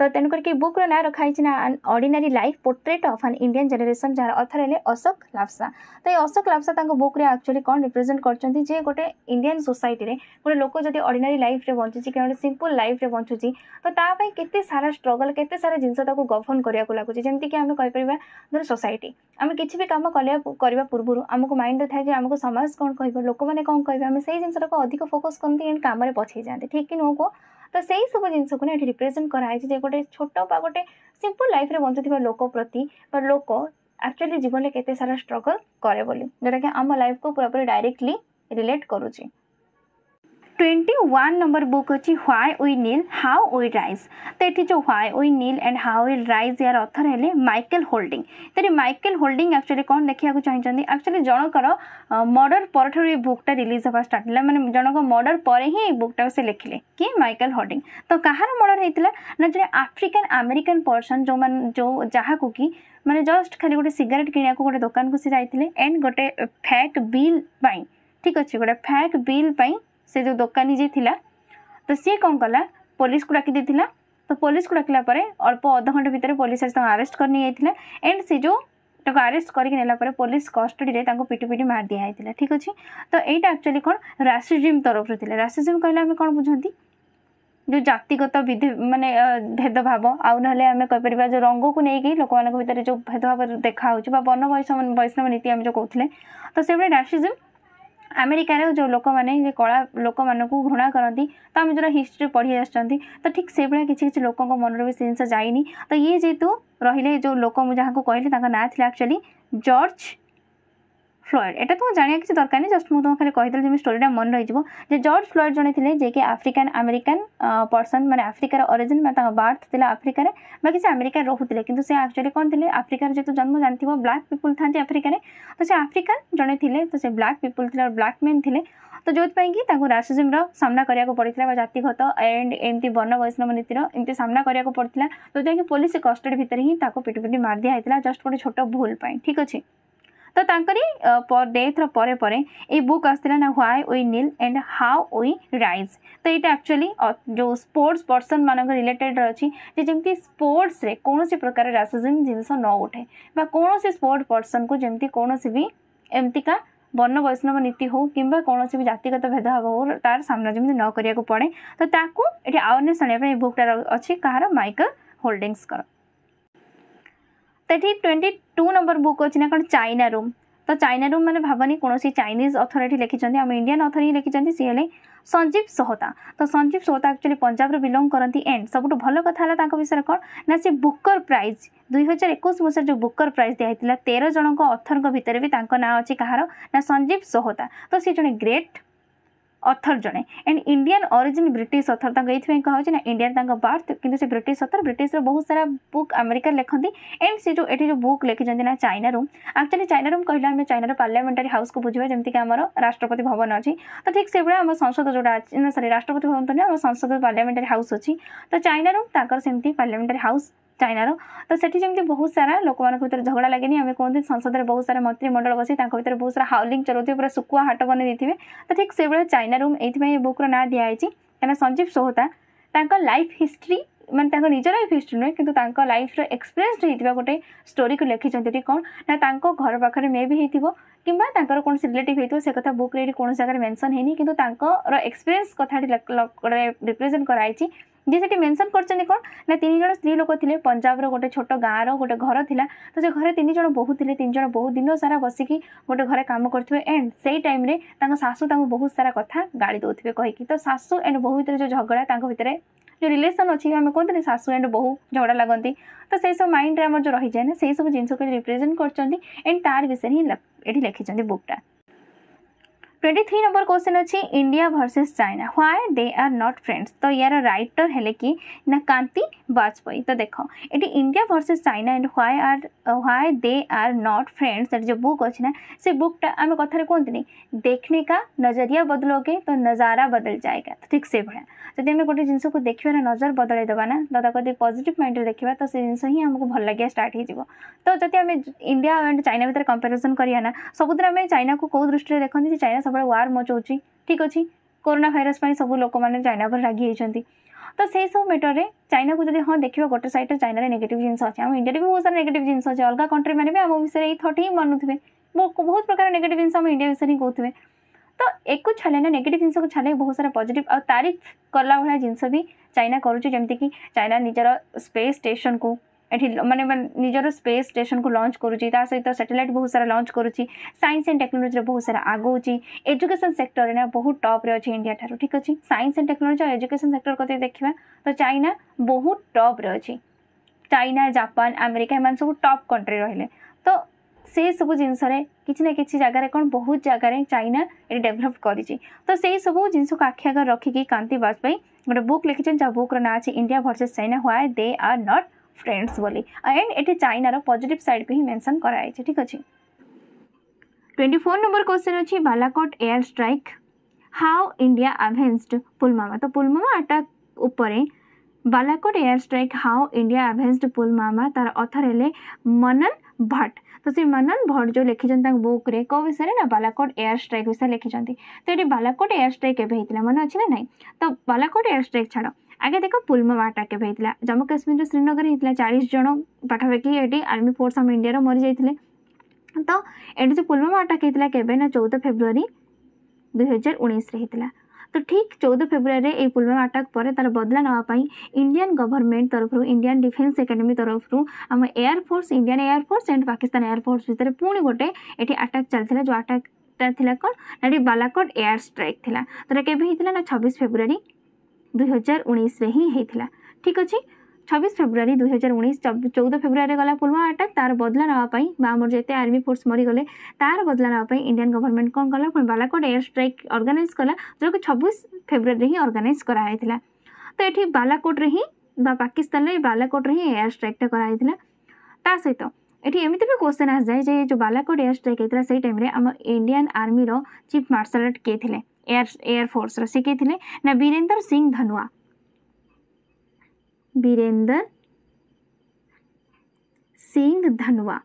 ତ ତେଣୁ କରିକି ବୁକ୍ର ନାଁ ରଖାହେଇଛି ନା ordinary life portrait of an Indian generation ଯାହାର ଅଥର ହେଲେ ଅଶୋକ ଲାପ୍ସା ତ ଏ ଅଶୋକ ଲାପ୍ସା ତାଙ୍କ ବୁକ୍ରେ ଆକ୍ଚୁଆଲି କ'ଣ ରିପ୍ରେଜେଣ୍ଟ କରିଛନ୍ତି ଯେ ଗୋଟେ ଇଣ୍ଡିଆନ୍ ସୋସାଇଟିରେ ଗୋଟେ ଲୋକ ଯଦି ଅର୍ଡ଼ିନାରୀ ଲାଇଫ୍ରେ ବଞ୍ଚୁଛି କି ଗୋଟେ ସିମ୍ପଲ୍ ଲାଇଫ୍ରେ ବଞ୍ଚୁଛି ତ ତା ପାଇଁ କେତେ ସାରା ଷ୍ଟ୍ରଗଲ୍ କେତେ ସାରା ଜିନିଷ ତାକୁ ଗଭର୍ଣ୍ଣ କରିବାକୁ ଲାଗୁଛି ଯେମିତିକି ଆମେ କହିପାରିବା ଧର ସୋସାଇଟି ଆମେ କିଛି ବି କାମ କରିବା କରିବା ପୂର୍ବରୁ ଆମକୁ ମାଇଣ୍ଡରେ ଥାଏ ଯେ ଆମକୁ ସମାଜ କ'ଣ କହିବ ଲୋକମାନେ କ'ଣ କହିବେ ଆମେ ସେଇ ଜିନିଷଟାକୁ ଅଧିକ ଫୋକସ୍ କରନ୍ତି ଏଣ୍ଡ କାମରେ ପଛେଇ ଯାଆନ୍ତି ଠିକ୍ କି ନୁହଁ କୁହ ତ ସେଇ ସବୁ ଜିନିଷକୁ ନା ଏଠି ରିପ୍ରେଜେଣ୍ଟ କରାହେଇଛି ଯେ ଗୋଟେ ଛୋଟ ବା ଗୋଟେ ସିମ୍ପଲ୍ ଲାଇଫ୍ରେ ବଞ୍ଚୁଥିବା ଲୋକ ପ୍ରତି ବା ଲୋକ ଆକ୍ଚୁଆଲି ଜୀବନରେ କେତେ ସାରା ଷ୍ଟ୍ରଗଲ୍ କରେ ବୋଲି ଯେଉଁଟାକି ଆମ ଲାଇଫ୍କୁ ପୁରାପୁରି ଡାଇରେକ୍ଟଲି ରିଲେଟ୍ କରୁଛି ट्वेंटी वन नंबर बुक अच्छी why we nil how we rise तो ये जो why we kneel and how we rise यार अथर है माइकेल होल्डिंग तेरे माइकेल होल्डिंग एक्चुअली कौन देखा चाहिए एक्चुअली जनकर मर्डर पर बुकटा रिलीज हवा स्टार्ट है मैंने जनक मर्डर पर ही बुकटा से लिखिले किए माइकेल होल्डिंग तो कहार मर्डर होता ना जो आफ्रिकान आमेरिकान पर्सन जो मान जो जहाँ कि মানে জস্ট খালি গোটে সিগারেট কিনিବାକୁ ଗୋଟେ ଦୋକାନକୁ ସେ ଯାଇଥିଲେ ଏଣ୍ଡ ଗୋଟେ ଫ୍ୟାକ୍ ବିଲ୍ ପାଇଁ ଠିକ୍ ଅଛି ଗୋଟେ ଫ୍ୟାକ୍ ବିଲ୍ ପାଇଁ से जो दोकानी जी थी तो सी कौन कला पुलिस को डाक देता तो पुलिस को डाकला अल्प अध घंटे भितर पुलिस आज आरेस्ट कर एंड सी जो तक आरेस्ट करके ने पुलिस कस्टडी तो में पिटी पिटी मार दिखाई है ठीक अच्छे तो यहाँ एक्चुअली कौन राशिजिम तरफ थी राशिजिम कह कौन बुझे जो जातिगत विधि मानने भेदभाव आउ ना आम कहीपर जो रंग को लेकिन लोक मित्र जो भेदभाव देखा हो बन वैष्णव नीति आम जो कौन तो से राशिजिम आमेरिकार जो लोक मैंने कला लोक मानक घृणा करती तो आम जो हिस्ट्री पढ़ी आस तो ठीक से भाई किसी किसी लोक मन भी जिन जाए तो ये जेहतु रही जो लोक मुझे कहली ना थी एक्चुअली जर्ज ফ্লয়েড এটা তোমার জানিয়া কিছু দরকার নেই জস্ট মু তোমাকে খালি কহিদেলি যেমন স্টোরিটা মনে রয়েছে যে জর্জ ফ্লয়েড জনে লে যে কি আফ্রিকান আমেরিকান পর্সন মানে আফ্রিকার অরিজিন বা তাঁর বার্থ লা আফ্রিকার বা কিছু আমেরিকার রহুলে কিন্তু সে আকচুয়ালি কোণ লে আফ্রিকার যেহেতু জন্ম জানি ব্ল্যাক পিপুল থাকে আফ্রিকার তো সে আফ্রিকান জনে লে তো সে ব্ল্যাক পিপুল লে ব্ল্যাক মেন লে তো যেপাই কি তাঁর রাসিজমর সামনা করা পড়ে বা জাতিগত এন্ড এমতি বর্ণ বৈষ্ণব নীতির এমতি সামনা করা পড়ে তো যাই পুলিশ কষ্টডি ভিতরে হি তাকে পিটিপিটি মার দিয়া হয়েছিল জস্ট গোটে ছোট ভুল পাই ঠিক আছে तो डेथ तो रे ये बुक आसाला ना why kneel and how we rise तो ये एक्चुअली जो स्पोर्ट्स पर्सन मानक रिलेटेड अच्छी जमी स्पोर्ट्स कौन सी प्रकार रासीजम जिनस न उठे कौन सी स्पोर्ट पर्सन को जमी कौन भी का वर्ण वैष्णव नीति हो कि कौन भी जातिगत भेदभाव हो तार सामना जमी नक पड़े तो ताकि आवेरने आने बुकटार अच्छी कह र माइकल होल्डिंग्स होल्डिंगसर तो ये ट्वेंटी टू नंबर बुक अच्छे ना कौन चाइना रूम तो चाइना रूम मैंने भावनी कौन चाइनीज अथरीटी लिखिंट आम इंडियान अथरी लिखिंट सी है संजीव सोहता तो संजीव सोहता एक्चुअली पंजाब बिलंग करती एंड सब भल कथा विषय कौन ना से बुकर प्राइज दुई हजार एक जो बुकर प्राइज है तेरह जन अथर भितर भी ना अच्छी कहार ना संजीव सोहता तो सी जो ग्रेट ଅଥର ଜଣେ and Indian origin British author ତାଙ୍କୁ ଏଇଥିପାଇଁ କୁହାହେଉଛି ନା ଇଣ୍ଡିଆନ୍ ତାଙ୍କ ବାର୍ଥ କିନ୍ତୁ ସେ ବ୍ରିଟିଶ ଅଥର ବ୍ରିଟିଶର ବହୁତ ସାରା ବୁକ୍ ଆମେରିକାରେ ଲେଖନ୍ତି ଆଣ୍ଡ ସେ ଯେଉଁ ଏଠି ଯେଉଁ ବୁକ୍ ଲେଖିଛନ୍ତି ନା China room actually China room କହିଲେ ଆମେ ଚାଇନାର ପାର୍ଲାମେଣ୍ଟାରୀ ହାଉସ୍କୁ ବୁଝିବା ଯେମିତିକି ଆମର ରାଷ୍ଟ୍ରପତି ଭବନ ଅଛି ତ ଠିକ୍ ସେଇଭଳିଆ ଆମ ସଂସଦ ଯେଉଁଟା ଅଛି ନା ସରି ରାଷ୍ଟ୍ରପତି ଭବନ ତ ନୁହେଁ ଆମ ସଂସଦ ପାର୍ଲାମେଣ୍ଟାରୀ ହାଉସ୍ ଅଛି ତ ଚାଇନା ରୁମ୍ ତାଙ୍କର ସେମିତି ପାର୍ଲାମେଣ୍ଟାରୀ ହାଉସ୍ ଚାଇନାର ତ ସେଠି ଯେମିତି ବହୁତ ସାରା ଲୋକମାନଙ୍କ ଭିତରେ ଝଗଡ଼ା ଲାଗେନି ଆମେ କୁହନ୍ତି ସଂସଦରେ ବହୁତ ସାରା ମନ୍ତ୍ରିମଣ୍ଡଳ ବସି ତାଙ୍କ ଭିତରେ ବହୁତ ସାରା ହାଉଲିଂ ଚଲାଉଥିବେ ପୁରା ଶୁକୁଆ ହାଟ ବନେଇ ଦେଇଥିବେ ତ ଠିକ୍ ସେଭଳିଆ ଚାଇନା ରୁମ୍ ଏଇଥିପାଇଁ ଏ ବୁକ୍ର ନାଁ ଦିଆହେଇଛି କାହିଁକିନା ସଞ୍ଜୀବ ସୋହତା ତାଙ୍କ ଲାଇଫ୍ ହିଷ୍ଟ୍ରି ମାନେ ତାଙ୍କ ନିଜ ଲାଇଫ୍ ନୁହେଁ କିନ୍ତୁ ତାଙ୍କ ଲାଇଫ୍ର ଏକ୍ସପିରିଏନ୍ସ ହେଇଥିବା ଗୋଟେ ଷ୍ଟୋରିକୁ ଲେଖିଛନ୍ତି ଏଠି କ'ଣ ନା ତାଙ୍କ ଘର ପାଖରେ ମେ ବି ହେଇଥିବ କିମ୍ବା ତାଙ୍କର କୌଣସି ରିଲେଟିଭ୍ ହେଇଥିବ ସେ କଥା ବୁକ୍ରେ ଏଠି କୌଣସି ଜାଗାରେ ମେନ୍ସନ୍ ହେଇନି କିନ୍ତୁ ତାଙ୍କର ଏକ୍ସପିରିଏନ୍ସ କଥା ଏଠି ଗୋଟେ ରିପ୍ରେଜେଣ୍ଟ କରାହେଇଛି ଯେ ସେଠି ମେନ୍ସନ୍ କରିଛନ୍ତି କ'ଣ ନା ତିନି ଜଣ ସ୍ତ୍ରୀ ଲୋକ ଥିଲେ ପଞ୍ଜାବର ଗୋଟେ ଛୋଟ ଗାଁର ଗୋଟେ ଘର ଥିଲା ତ ସେ ଘରେ ତିନି ଜଣ ବହୁ ଥିଲେ ତିନି ଜଣ ବହୁ ଦିନ ସାରା ବସିକି ଗୋଟେ ଘରେ କାମ କରୁଥିବେ ଏଣ୍ଡ ସେଇ ଟାଇମ୍ରେ ତାଙ୍କ ଶାଶୁ ତାଙ୍କୁ ବହୁତ ସାରା କଥା ଗାଳି ଦେଉଥିବେ କହିକି ତ ଶାଶୁ ଏଣ୍ଡ ବୋହୁ ଭିତରେ ଯେଉଁ ଝଗଡ଼ା ତାଙ୍କ ଭିତରେ ଯେଉଁ ରିଲେସନ୍ ଅଛି ଆମେ କୁହନ୍ତିନି ଶାଶୁ ଆଣ୍ଡ ବୋହୁ ଝଗଡ଼ା ଲାଗନ୍ତି ତ ସେସବୁ ମାଇଣ୍ଡରେ ଆମର ଯେଉଁ ରହିଯାଏ ନା ସେସବୁ ଜିନିଷକୁ ରିପ୍ରେଜେଣ୍ଟ କରୁଛନ୍ତି ଆଣ୍ଡ ତାର ବିଷୟରେ ହିଁ ଏଠି ଲେଖିଛନ୍ତି ବୁକ୍ଟା ट्वेंटी थ्री नंबर क्वेश्चन अच्छी India versus China why they are not friends तो यार रईटर है कि ना कांति बाजपेयी तो देख ये India versus China and why are why they are not friends जो बुक अच्छे ना से बुकटा आम कथा कहते देखने का नजरिया बदल के तो नजारा बदल जाएगा तो ठीक से भाया जब आम गोटे जिनस को देखा नजर बदल देवाना तो यदि पजिट माइंड देखा तो से जिन ही आमको भल लगे स्टार्ट तो जब आम इंडिया एंड चाइना भितर कंपेरिजन करना सबुद चाइना को कौ दृष्टि देखते चाइना सब वार मचौच ठीक अच्छे कोरोना भाइरस पर सब लोग चाइना पर रागिंट तो से सब मैटर में चाइना को जब हाँ देखिए गोटे सैड चाइन नेगेट जिन अच्छे आम इंडिया भी बहुत सारा नेगेट जिन अच्छे अलग कंट्री मैंने भी आम विषय ये थट ही थे बहुत प्रकार नेगेट जिन इंडिया विषय ही कहते तो एक छाड़े ना नेगेट जिन छाड़े बहुत सारा पजिट आ तारीफ कला भाया जिन भी चाइना करुच्छे जमीक चाइना निजर स्पेस स्टेसन को ଏଠି ମାନେ ନିଜର ସ୍ପେସ୍ ଷ୍ଟେସନ୍କୁ ଲଞ୍ଚ କରୁଛି ତା ସହିତ ସାଟେଲାଇଟ୍ ବହୁତ ସାରା ଲଞ୍ଚ କରୁଛି ସାଇନ୍ସ ଆଣ୍ଡ ଟେକ୍ନୋଲୋଜିରେ ବହୁତ ସାରା ଆଗଉଛି ଏଜୁକେସନ୍ ସେକ୍ଟରରେ ଏଇନା ବହୁତ ଟପ୍ରେ ଅଛି ଇଣ୍ଡିଆ ଠାରୁ ଠିକ୍ ଅଛି ସାଇନ୍ସ ଆଣ୍ଡ ଟେକ୍ନୋଲୋଜି ଆଉ ଏଜୁକେସନ୍ ସେକ୍ଟର କଥା ଦେଖିବା ତ ଚାଇନା ବହୁତ ଟପ୍ରେ ଅଛି ଚାଇନା ଜାପାନ ଆମେରିକା ଏମାନେ ସବୁ ଟପ୍ କଣ୍ଟ୍ରି ରହିଲେ ତ ସେସବୁ ଜିନିଷରେ କିଛି ନା କିଛି ଜାଗାରେ କ'ଣ ବହୁତ ଜାଗାରେ ଚାଇନା ଏଠି ଡେଭଲପ୍ କରିଛି ତ ସେହିସବୁ ଜିନିଷକୁ ଆଖି ଆଗରେ ରଖିକି କାନ୍ତି ପାଇଁ ଗୋଟେ ବୁକ୍ ଲେଖିଛନ୍ତି ଯାହା ବୁକ୍ର ନାଁ ଅଛି India versus China why they are not friends बोली एंड ये चाइनार पजिट सैड को ही मेनसन कराई ठीक अच्छे ट्वेंटी फोर नंबर क्वेश्चन अच्छी Balakot air strike how India avenged Pulwama तो पुलवामा आटाक উপরে Balakot air strike how India avenged Pulwama তার অথর হলে মনন ভট্ট তো সে মনন ভট্ট যে লিখিছেন তাঁর বুকরে কেউ বিষয়ে না বালাকোট এয়ার স্ট্রাইক বিষয়ে লিখিছেন তো এটি বালাকোট এয়ার স্ট্রাইক এবে হয়েছিল মনে আছে না নাই তো বালাকোট এয়ার স্ট্রাইক ছাড় ଆଜ୍ଞା ଦେଖ ପୁଲୱାମା ଆଟାକ୍ କେବେ ହେଇଥିଲା ଜମ୍ମୁ କାଶ୍ମୀରର ଶ୍ରୀନଗର ହେଇଥିଲା ଚାଳିଶ ଜଣ ପାଖାପାଖି ଏଠି ଆର୍ମି ଫୋର୍ସ ଆମ ଇଣ୍ଡିଆର ମରିଯାଇଥିଲେ ତ ଏଠି ଯେଉଁ ପୁଲୱାମା ଆଟାକ୍ ହେଇଥିଲା କେବେ ନା ଚଉଦ ଫେବୃଆରୀ ଦୁଇହଜାର ଉଣେଇଶରେ ହେଇଥିଲା ତ ଠିକ୍ ଚଉଦ ଫେବୃଆରୀରେ ଏହି ପୁଲୱାମା ଆଟାକ୍ ପରେ ତା'ର ବଦଲା ନେବା ପାଇଁ ଇଣ୍ଡିଆନ୍ ଗଭର୍ଣ୍ଣମେଣ୍ଟ ତରଫରୁ ଇଣ୍ଡିଆନ୍ ଡିଫେନ୍ସ ଏକାଡେମୀ ତରଫରୁ ଆମ air force Indian air force and Pakistan air force ଭିତରେ ପୁଣି ଗୋଟେ ଏଠି ଆଟାକ୍ ଚାଲିଥିଲା ଯେଉଁ ଆଟାକ୍ଟା ଥିଲା କ'ଣ ନା ଏଠି ବାଲାକୋଟ ଏୟାର ଷ୍ଟ୍ରାଇକ୍ ଥିଲା ତ ଏଇଟା କେବେ ହେଇଥିଲା ନା ଛବିଶ ଫେବୃଆରୀ ଦୁଇହଜାର ଉଣେଇଶରେ ହିଁ ହେଇଥିଲା ଠିକ୍ ଅଛି ଛବିଶ ଫେବୃଆରୀ ଦୁଇହଜାର ଉଣେଇଶ ଚଉଦ ଫେବୃଆରୀରେ ଗଲା ପୁଲୱାମା ଆଟାକ୍ ତାର ବଦଲା ନେବା ପାଇଁ ବା ଆମର ଯେତେ ଆର୍ମି ଫୋର୍ସ ମରିଗଲେ ତାର ବଦଲା ନେବା ପାଇଁ ଇଣ୍ଡିଆନ୍ ଗଭର୍ଣ୍ଣମେଣ୍ଟ କ'ଣ କଲା ପୁଣି ବାଲାକୋଟ ଏୟାର ଷ୍ଟ୍ରାଇକ୍ ଅର୍ଗାନାଇଜ୍ କଲା ଯେଉଁଟାକି ଛବିଶ ଫେବୃଆରୀରେ ହିଁ ଅର୍ଗାନାଇଜ୍ କରାହେଇଥିଲା ତ ଏଠି ବାଲାକୋଟରେ ହିଁ ବା ପାକିସ୍ତାନରେ ବାଲାକୋଟରେ ହିଁ ଏୟାର ଷ୍ଟ୍ରାଇକ୍ଟା କରାହେଇଥିଲା ତା ସହିତ ଏଠି ଏମିତି ବି କୋଶ୍ଚିନ୍ ଆସିଯାଏ ଯେ ଯେଉଁ ବାଲାକୋଟ ଏୟାର ଷ୍ଟ୍ରାଇକ୍ ହେଇଥିଲା ସେଇ ଟାଇମ୍ରେ ଆମ ଇଣ୍ଡିଆନ୍ ଆର୍ମିର ଚିଫ୍ ମାର୍ଶାଲ୍ ଆର୍ଟ କିଏ ଥିଲେ एयर एयरफोर्स से କିଏ ଥିଲେ ନା Birender Singh Dhanoa Birender Singh Dhanoa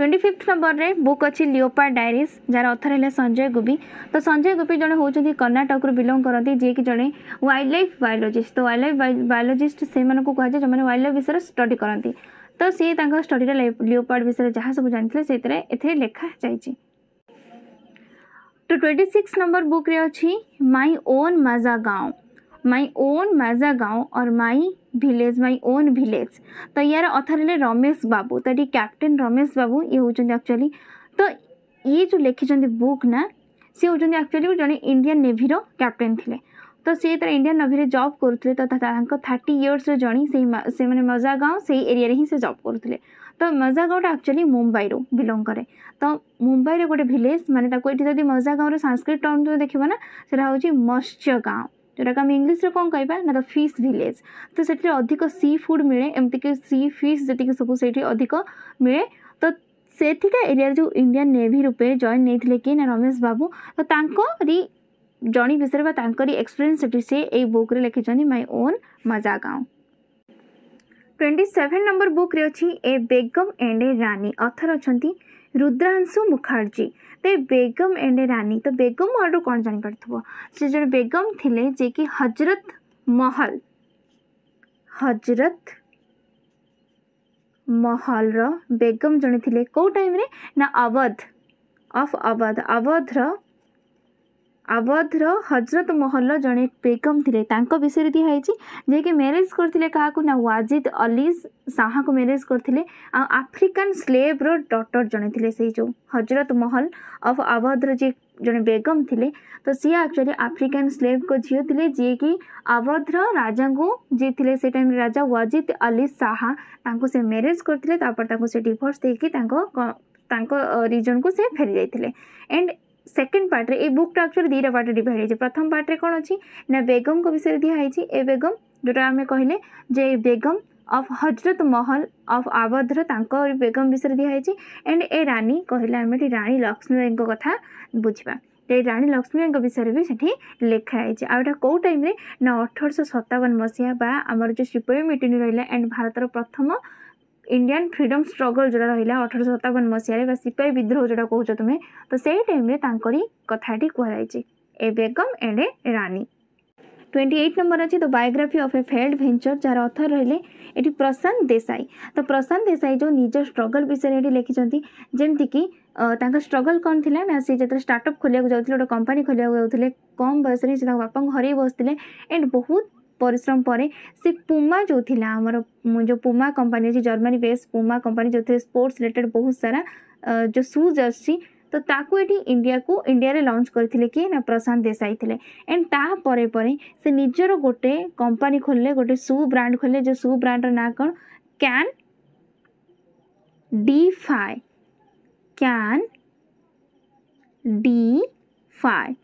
twenty fifth number रे बुक अच्छी लिओपार डायरीज जार अथर है संजय गोपी तो संजय गोपी जो हूँ कर्णाटक रू बिलंग करती जी कि जड़े वाइल्ड लाइफ बायोलोजिस्ट तो वाइल्ड लाइफ बायोलोजिस्ट से कहुए जो मैंने वाइल्ड लाइफ विषय स्टडी करती तो सी स्टडी लिओपार्ड विषय जहाँ सब जानते हैं ସେଥିରେ ଏଥିରେ जा तो ट्वेंटी सिक्स नंबर बुक रे अच्छी ମାଇ ओन मजा गाँव माई ओन मजा गाँव और my village my own village तो यार अथर है रमेश बाबू तो ये कैप्टेन रमेश बाबू ये हूँ एक्चुअली तो ये जो लिखिं बुक ना सी हूँ एक्चुअली जड़े इंडियान नेभीर कैप्टेन थे तो सी तर इंडियान नभी जब करुते तो थर्टी इयर्स जड़ी से मजागाँव से एरिया ही जब करुते तो मजा गाँव मजागाँवटा एक्चुअली मुंबई रू बिलंग कै तो मुंबईर गोटे भिलेज मैंने जब मजागाँव सांस्कृत टर्म तुम देखो ना से मत्स्य गाँव जोटा को आम इंग्लीश कौन कह ना तो फिश भिलेज तो से अधिक सी फुड मिले एमती कि सी फिश जी सब से अधिक मिले तो से एरिया जो इंडियान नेवी रूपे जॉन नहीं किए ना रमेश बाबू तो जणी विषय एक्सपीरियंस से ये बुक लिखिंट माई ओन मजा गाँव ट्वेंटी सेवेन नंबर बुक अच्छी ए बेगम एंड ए रानी अथर अच्छा रुद्रांशु मुखार्जी तो बेगम एंड ए रानी तो बेगम वर्ड रू कौन जापार से जो बेगम थे जे कि हजरत महल हजरत महल रेगम जन थे कौ टाइम ना अवध अफ अवध अवधर अवधर हजरत महल जड़े बेगम थे विषय दिखाई जेकि म्यारेज करते क्या ना वाजिद अलीज शाह को म्यारेज करते आफ्रिकान स्लेब्र डटर जन थे से जो हजरत महल अफ आवधर जी जन बेगम थे तो सी एक्चुअली आफ्रिकान स्लेव को झील थी जीक आवधर राजा को जी थे से टाइम राजा वाजिद अली शाह से म्यारेज करते डिभोर्स देखिए रिजन को से फेरी जाते एंड সেকেন্ড পার্টরে এই বুকটা আকচুয়ালি দুইটা পার্টে ডিভাইড হয়েছে প্রথম পার্টরে কোণ অছি না বেগমক বিষয়ে দিয়া হয়েছে এ বেগম যেটা আমি কহিলে যে বেগম অফ হজরত মহল অফ আবধর তাঙ্ক বেগম বিষয়ে দিয়া হয়েছে এন্ড এ রানী কহিলে আমি এটি রানী লক্ষ্মীবাঈঙ্ক কথা বুঝবা এই ରାଣୀ ଲକ୍ଷ୍ମୀଙ୍କ ବିଷୟରେ ବି ସେଠି ଲେଖା ହେଇଛି ଆଉ ଏଇଟା କେଉଁ ଟାଇମ୍ରେ ନା ଅଠରଶହ ସତାବନ ମସିହା ବା ଆମର ଯେଉଁ ଶ୍ରୀପୟ ମିଟିନି ରହିଲା ଆଣ୍ଡ ଭାରତର ପ୍ରଥମ ଇଣ୍ଡିଆନ୍ ଫ୍ରିଡ଼ମ୍ ଷ୍ଟ୍ରଗଲ୍ ଯେଉଁଟା ରହିଲା ଅଠରଶହ ସତାବନ ମସିହାରେ ବା ସିପାହୀ ବିଦ୍ରୋହ ଯେଉଁଟା କହୁଛ ତୁମେ ତ ସେଇ ଟାଇମ୍ରେ ତାଙ୍କରି କଥାଟି କୁହାଯାଇଛି a Begum and a Rani twenty eight number ଅଛି the biography of a failed venture ଯାହାର ଅଥର ରହିଲେ ଏଠି ପ୍ରଶାନ୍ତ ଦେଶାଇ ତ ପ୍ରଶାନ୍ତ ଦେଶାଇ ଯେଉଁ ନିଜ ଷ୍ଟ୍ରଗଲ୍ ବିଷୟରେ ଏଠି ଲେଖିଛନ୍ତି ଯେମିତିକି ତାଙ୍କ ଷ୍ଟ୍ରଗଲ୍ କ'ଣ ଥିଲା ନା ସେ ଯେତେବେଳେ ଷ୍ଟାର୍ଟଅପ୍ ଖୋଲିବାକୁ ଯାଉଥିଲେ ଗୋଟେ କମ୍ପାନୀ ଖୋଲିବାକୁ ଯାଉଥିଲେ କମ୍ ବୟସରେ ସେ ତାଙ୍କ ବାପାଙ୍କୁ ହରେଇ ବସିଥିଲେ ଆଣ୍ଡ ବହୁତ परिश्रम पर पुमा जो थी आमर जो पुमा कंपानी अच्छी जर्मानी बेस्ड पुमा कंपानी जो थे स्पोर्ट्स रिलेटेड बहुत सारा जो सुज अच्छी तो ताकु एटी इंडिया को इंडिया रे लॉन्च करते कि ना प्रशांत देसाई थे एंड तापे से निजर गोटे कंपनी खोलें गोटे सु ब्रांड खोले जो सु रो ना कौन क्यान डीफाए क्यान डीफाए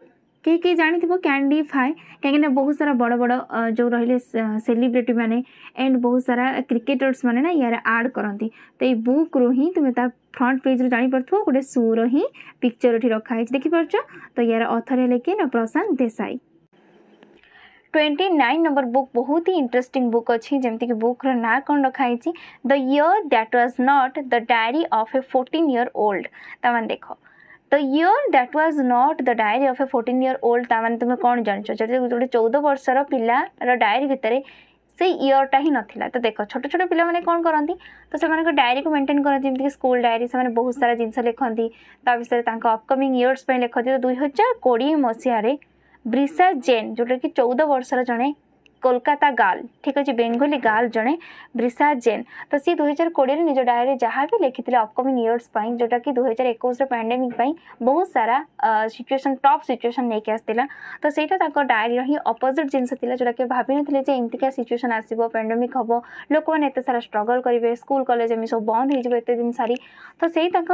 କିଏ କିଏ ଜାଣିଥିବ କ୍ୟାଣ୍ଡି ଫାଏ କାହିଁକିନା ବହୁତ ସାରା ବଡ଼ ବଡ଼ ଯେଉଁ ରହିଲେ ସେଲିବ୍ରିଟିମାନେ ଆଣ୍ଡ ବହୁତ ସାରା କ୍ରିକେଟର୍ସମାନେ ନା ୟାର ଆଡ଼୍ କରନ୍ତି ତ ଏଇ ବୁକ୍ରୁ ହିଁ ତୁମେ ତା ଫ୍ରଣ୍ଟ ପେଜ୍ରୁ ଜାଣିପାରୁଥିବ ଗୋଟେ ସୁ'ର ହିଁ ପିକ୍ଚର୍ ଏଠି ରଖାହେଇଛି ଦେଖିପାରୁଛ ତ ୟାର ଅଥର ହେଲେ କିଏ ନା Prashant Desai twenty nine number book बहुत ही इंटरेस्टिंग बुक अच्छी जमीक बुक ना कौन रखाई the year that was not the diary of a fourteen year old तमान देख the year that was not the diary of a fourteen year old ତା ମାନେ ତୁମେ କ'ଣ ଜାଣିଛ ଯଦି ଗୋଟେ ଚଉଦ ବର୍ଷର ପିଲାର ଡାଏରୀ ଭିତରେ ସେଇ ଇୟର୍ଟା ହିଁ ନଥିଲା ତ ଦେଖ ଛୋଟ ଛୋଟ ପିଲାମାନେ କ'ଣ କରନ୍ତି ତ ସେମାନଙ୍କ ଡାଏରୀକୁ ମେଣ୍ଟେନ୍ କରନ୍ତି ଯେମିତିକି ସ୍କୁଲ ଡାଏରୀ ସେମାନେ ବହୁତ ସାରା ଜିନିଷ ଲେଖନ୍ତି ତା ବିଷୟରେ ତାଙ୍କ ଅପକମିଂ ଇୟର୍ସ ପାଇଁ ଲେଖନ୍ତି ତ ଦୁଇ ହଜାର କୋଡ଼ିଏ ମସିହାରେ ବ୍ରିସା ଜେନ୍ ଯେଉଁଟାକି ଚଉଦ ବର୍ଷର ଜଣେ কলকাতা গার্ল ঠিক আছে বেঙ্গলি গার্ল জনে ବ୍ରିସା ଜେନ୍ ତ ସିଏ ଦୁଇହଜାର କୋଡ଼ିଏରେ ନିଜ ଡାଏରୀରେ ଯାହା ବି ଲେଖିଥିଲେ ଅପକମିଂ ଇୟର୍ସ ପାଇଁ ଯେଉଁଟାକି ଦୁଇହଜାର ଏକୋଇଶର ପ୍ୟାଣ୍ଡେମିକ୍ ପାଇଁ ବହୁତ ସାରା ସିଚୁଏସନ୍ ଟପ୍ ସିଚୁଏସନ୍ ନେଇକି ଆସିଥିଲା ତ ସେଇଟା ତାଙ୍କ ଡାଏରୀର ହିଁ ଅପୋଜିଟ୍ ଜିନିଷ ଥିଲା ଯେଉଁଟାକି ଭାବିନଥିଲେ ଯେ ଏମିତିକା ସିଚୁଏସନ୍ ଆସିବ ପ୍ୟାଣ୍ଡେମିକ୍ ହେବ ଲୋକମାନେ ଏତେ ସାରା ଷ୍ଟ୍ରଗଲ୍ କରିବେ ସ୍କୁଲ୍ କଲେଜ ଏମିତି ସବୁ ବନ୍ଦ ହେଇଯିବ ଏତେ ଦିନ ସାରି ତ ସେଇ ତାଙ୍କ